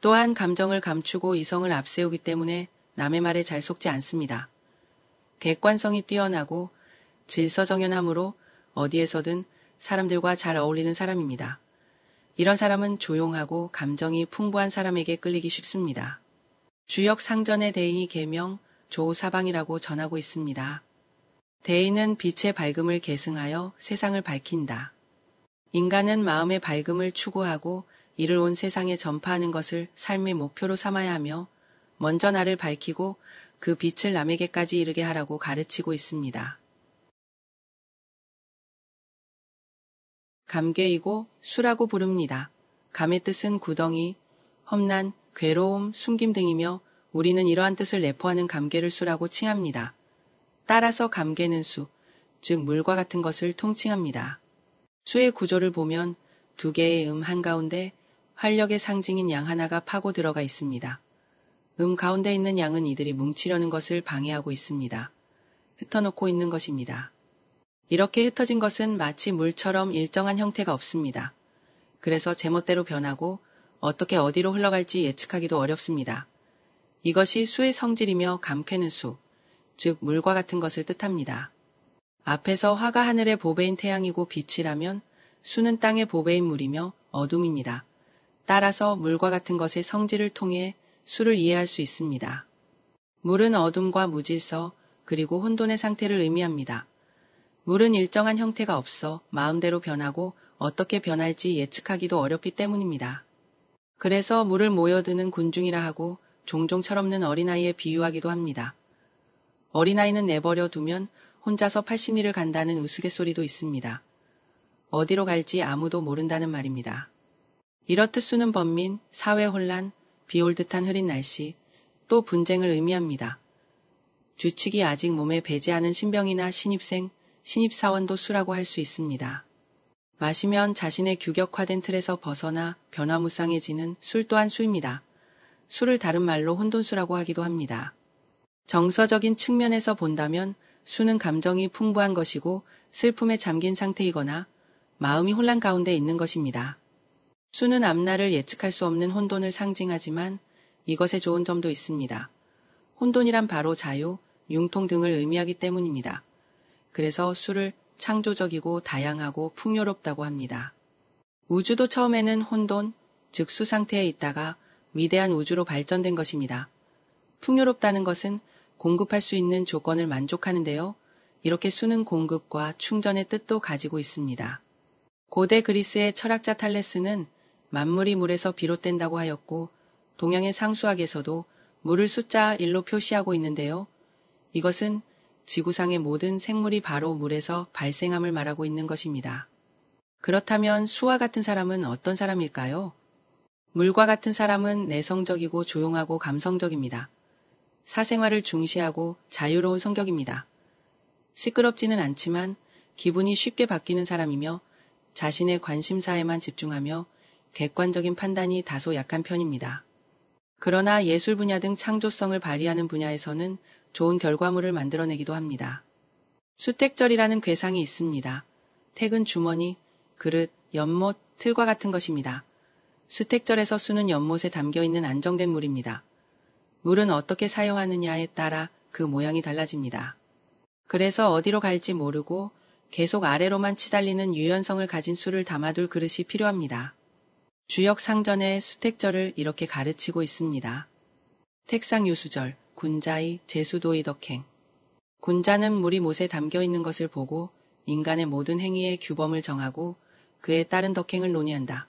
또한 감정을 감추고 이성을 앞세우기 때문에 남의 말에 잘 속지 않습니다. 객관성이 뛰어나고 질서정연함으로 어디에서든 사람들과 잘 어울리는 사람입니다. 이런 사람은 조용하고 감정이 풍부한 사람에게 끌리기 쉽습니다. 주역 상전의 대인이 개명 조사방이라고 전하고 있습니다. 대인은 빛의 밝음을 계승하여 세상을 밝힌다. 인간은 마음의 밝음을 추구하고 이를 온 세상에 전파하는 것을 삶의 목표로 삼아야 하며 먼저 나를 밝히고 그 빛을 남에게까지 이르게 하라고 가르치고 있습니다. 감개이고 수라고 부릅니다. 감의 뜻은 구덩이, 험난, 괴로움, 숨김 등이며 우리는 이러한 뜻을 내포하는 감개를 수라고 칭합니다. 따라서 감개는 수, 즉 물과 같은 것을 통칭합니다. 수의 구조를 보면 두 개의 음 한가운데 활력의 상징인 양 하나가 파고 들어가 있습니다. 음 가운데 있는 양은 이들이 뭉치려는 것을 방해하고 있습니다. 흩어놓고 있는 것입니다. 이렇게 흩어진 것은 마치 물처럼 일정한 형태가 없습니다. 그래서 제멋대로 변하고 어떻게 어디로 흘러갈지 예측하기도 어렵습니다. 이것이 수의 성질이며 감쾌는 수, 즉 물과 같은 것을 뜻합니다. 앞에서 화가 하늘의 보배인 태양이고 빛이라면 수는 땅의 보배인 물이며 어둠입니다. 따라서 물과 같은 것의 성질을 통해 수를 이해할 수 있습니다. 물은 어둠과 무질서 그리고 혼돈의 상태를 의미합니다. 물은 일정한 형태가 없어 마음대로 변하고 어떻게 변할지 예측하기도 어렵기 때문입니다. 그래서 물을 모여드는 군중이라 하고 종종 철없는 어린아이에 비유하기도 합니다. 어린아이는 내버려 두면 혼자서 팔0리를 간다는 우스갯소리도 있습니다. 어디로 갈지 아무도 모른다는 말입니다. 이렇듯 수는 범민, 사회 혼란, 비올 듯한 흐린 날씨, 또 분쟁을 의미합니다. 주칙이 아직 몸에 배지하는 신병이나 신입생, 신입사원도 수라고 할 수 있습니다. 마시면 자신의 규격화된 틀에서 벗어나 변화무쌍해지는 술 또한 수입니다. 술을 다른 말로 혼돈수라고 하기도 합니다. 정서적인 측면에서 본다면 수는 감정이 풍부한 것이고 슬픔에 잠긴 상태이거나 마음이 혼란 가운데 있는 것입니다. 수는 앞날을 예측할 수 없는 혼돈을 상징하지만 이것에 좋은 점도 있습니다. 혼돈이란 바로 자유, 융통 등을 의미하기 때문입니다. 그래서 술을 창조적이고 다양하고 풍요롭다고 합니다. 우주도 처음에는 혼돈, 즉 수상태에 있다가 위대한 우주로 발전된 것입니다. 풍요롭다는 것은 공급할 수 있는 조건을 만족하는데요. 이렇게 수는 공급과 충전의 뜻도 가지고 있습니다. 고대 그리스의 철학자 탈레스는 만물이 물에서 비롯된다고 하였고 동양의 상수학에서도 물을 숫자 1로 표시하고 있는데요. 이것은 지구상의 모든 생물이 바로 물에서 발생함을 말하고 있는 것입니다. 그렇다면 수와 같은 사람은 어떤 사람일까요? 물과 같은 사람은 내성적이고 조용하고 감성적입니다. 사생활을 중시하고 자유로운 성격입니다. 시끄럽지는 않지만 기분이 쉽게 바뀌는 사람이며 자신의 관심사에만 집중하며 객관적인 판단이 다소 약한 편입니다. 그러나 예술 분야 등 창조성을 발휘하는 분야에서는 좋은 결과물을 만들어내기도 합니다. 수택절이라는 괴상이 있습니다. 택은 주머니, 그릇, 연못, 틀과 같은 것입니다. 수택절에서 수는 연못에 담겨 있는 안정된 물입니다. 물은 어떻게 사용하느냐에 따라 그 모양이 달라집니다. 그래서 어디로 갈지 모르고 계속 아래로만 치달리는 유연성을 가진 수를 담아둘 그릇이 필요합니다. 주역 상전의 수택절을 이렇게 가르치고 있습니다. 택상 유수절, 군자의 제수도의 덕행. 군자는 물이 못에 담겨 있는 것을 보고 인간의 모든 행위의 규범을 정하고 그에 따른 덕행을 논의한다.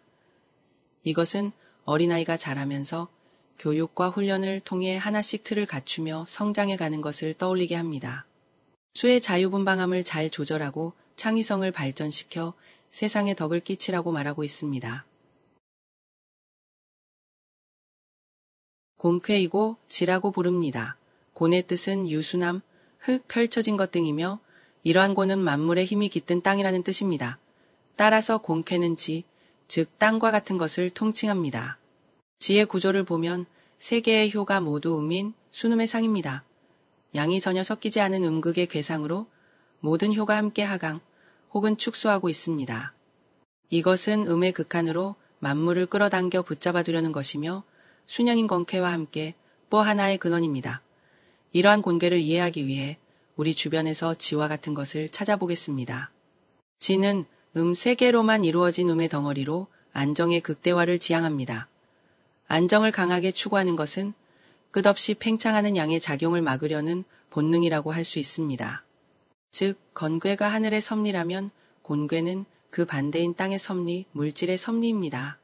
이것은 어린아이가 자라면서 교육과 훈련을 통해 하나씩 틀을 갖추며 성장해 가는 것을 떠올리게 합니다. 수의 자유분방함을 잘 조절하고 창의성을 발전시켜 세상에 덕을 끼치라고 말하고 있습니다. 곤쾌이고 지라고 부릅니다. 곤의 뜻은 유순함흙 펼쳐진 것 등이며 이러한 곤은 만물의 힘이 깃든 땅이라는 뜻입니다. 따라서 곤쾌는 지, 즉 땅과 같은 것을 통칭합니다. 지의 구조를 보면 세 개의 효가 모두 음인 수음의 상입니다. 양이 전혀 섞이지 않은 음극의 괴상으로 모든 효가 함께 하강 혹은 축소하고 있습니다. 이것은 음의 극한으로 만물을 끌어당겨 붙잡아두려는 것이며 순양인 건캐와 함께 뽀 하나의 근원입니다. 이러한 공개를 이해하기 위해 우리 주변에서 지와 같은 것을 찾아보겠습니다. 지는 음 세 개로만 이루어진 음의 덩어리로 안정의 극대화를 지향합니다. 안정을 강하게 추구하는 것은 끝없이 팽창하는 양의 작용을 막으려는 본능이라고 할 수 있습니다. 즉, 건괴가 하늘의 섭리라면 곤괴는 그 반대인 땅의 섭리, 물질의 섭리입니다.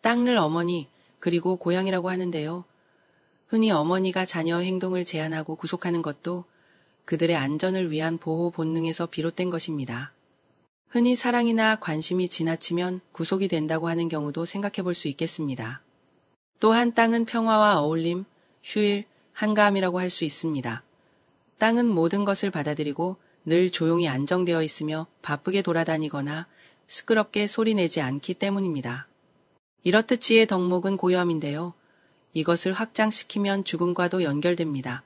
땅을 어머니, 그리고 고향이라고 하는데요. 흔히 어머니가 자녀 행동을 제한하고 구속하는 것도 그들의 안전을 위한 보호 본능에서 비롯된 것입니다. 흔히 사랑이나 관심이 지나치면 구속이 된다고 하는 경우도 생각해 볼 수 있겠습니다. 또한 땅은 평화와 어울림, 휴일, 한가함이라고 할 수 있습니다. 땅은 모든 것을 받아들이고 늘 조용히 안정되어 있으며 바쁘게 돌아다니거나 시끄럽게 소리내지 않기 때문입니다. 이렇듯 지의 덕목은 고염인데요. 이것을 확장시키면 죽음과도 연결됩니다.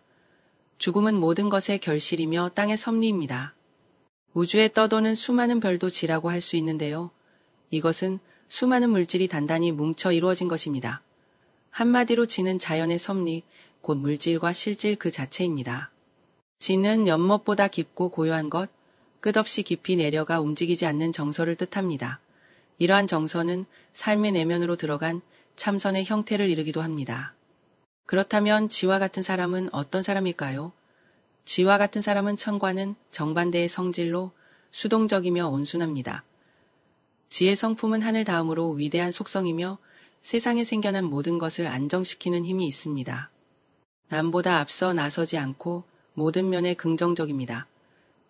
죽음은 모든 것의 결실이며 땅의 섭리입니다. 우주에 떠도는 수많은 별도 지라고 할 수 있는데요. 이것은 수많은 물질이 단단히 뭉쳐 이루어진 것입니다. 한마디로 지는 자연의 섭리, 곧 물질과 실질 그 자체입니다. 지는 연못보다 깊고 고요한 것, 끝없이 깊이 내려가 움직이지 않는 정서를 뜻합니다. 이러한 정서는 삶의 내면으로 들어간 참선의 형태를 이루기도 합니다. 그렇다면 지와 같은 사람은 어떤 사람일까요? 지와 같은 사람은 천과는 정반대의 성질로 수동적이며 온순합니다. 지의 성품은 하늘 다음으로 위대한 속성이며 세상에 생겨난 모든 것을 안정시키는 힘이 있습니다. 남보다 앞서 나서지 않고 모든 면에 긍정적입니다.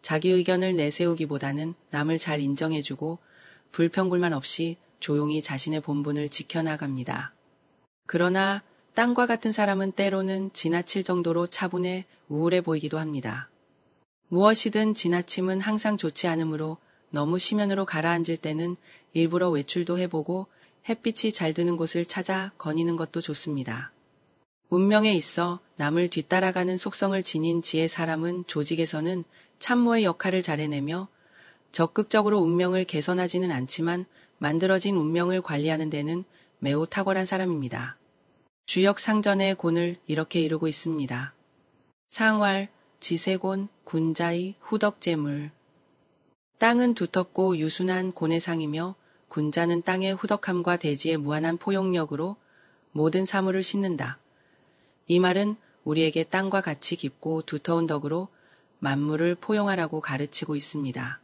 자기 의견을 내세우기보다는 남을 잘 인정해주고 불평불만 없이 조용히 자신의 본분을 지켜나갑니다. 그러나 땅과 같은 사람은 때로는 지나칠 정도로 차분해 우울해 보이기도 합니다. 무엇이든 지나침은 항상 좋지 않으므로 너무 심연으로 가라앉을 때는 일부러 외출도 해보고 햇빛이 잘 드는 곳을 찾아 거니는 것도 좋습니다. 운명에 있어 남을 뒤따라가는 속성을 지닌 지혜 사람은 조직에서는 참모의 역할을 잘해내며 적극적으로 운명을 개선하지는 않지만 만들어진 운명을 관리하는 데는 매우 탁월한 사람입니다. 주역 상전의 곤을 이렇게 이루고 있습니다. 상활, 지세곤, 군자의 후덕재물. 땅은 두텁고 유순한 곤의 상이며 군자는 땅의 후덕함과 대지의 무한한 포용력으로 모든 사물을 씻는다. 이 말은 우리에게 땅과 같이 깊고 두터운 덕으로 만물을 포용하라고 가르치고 있습니다.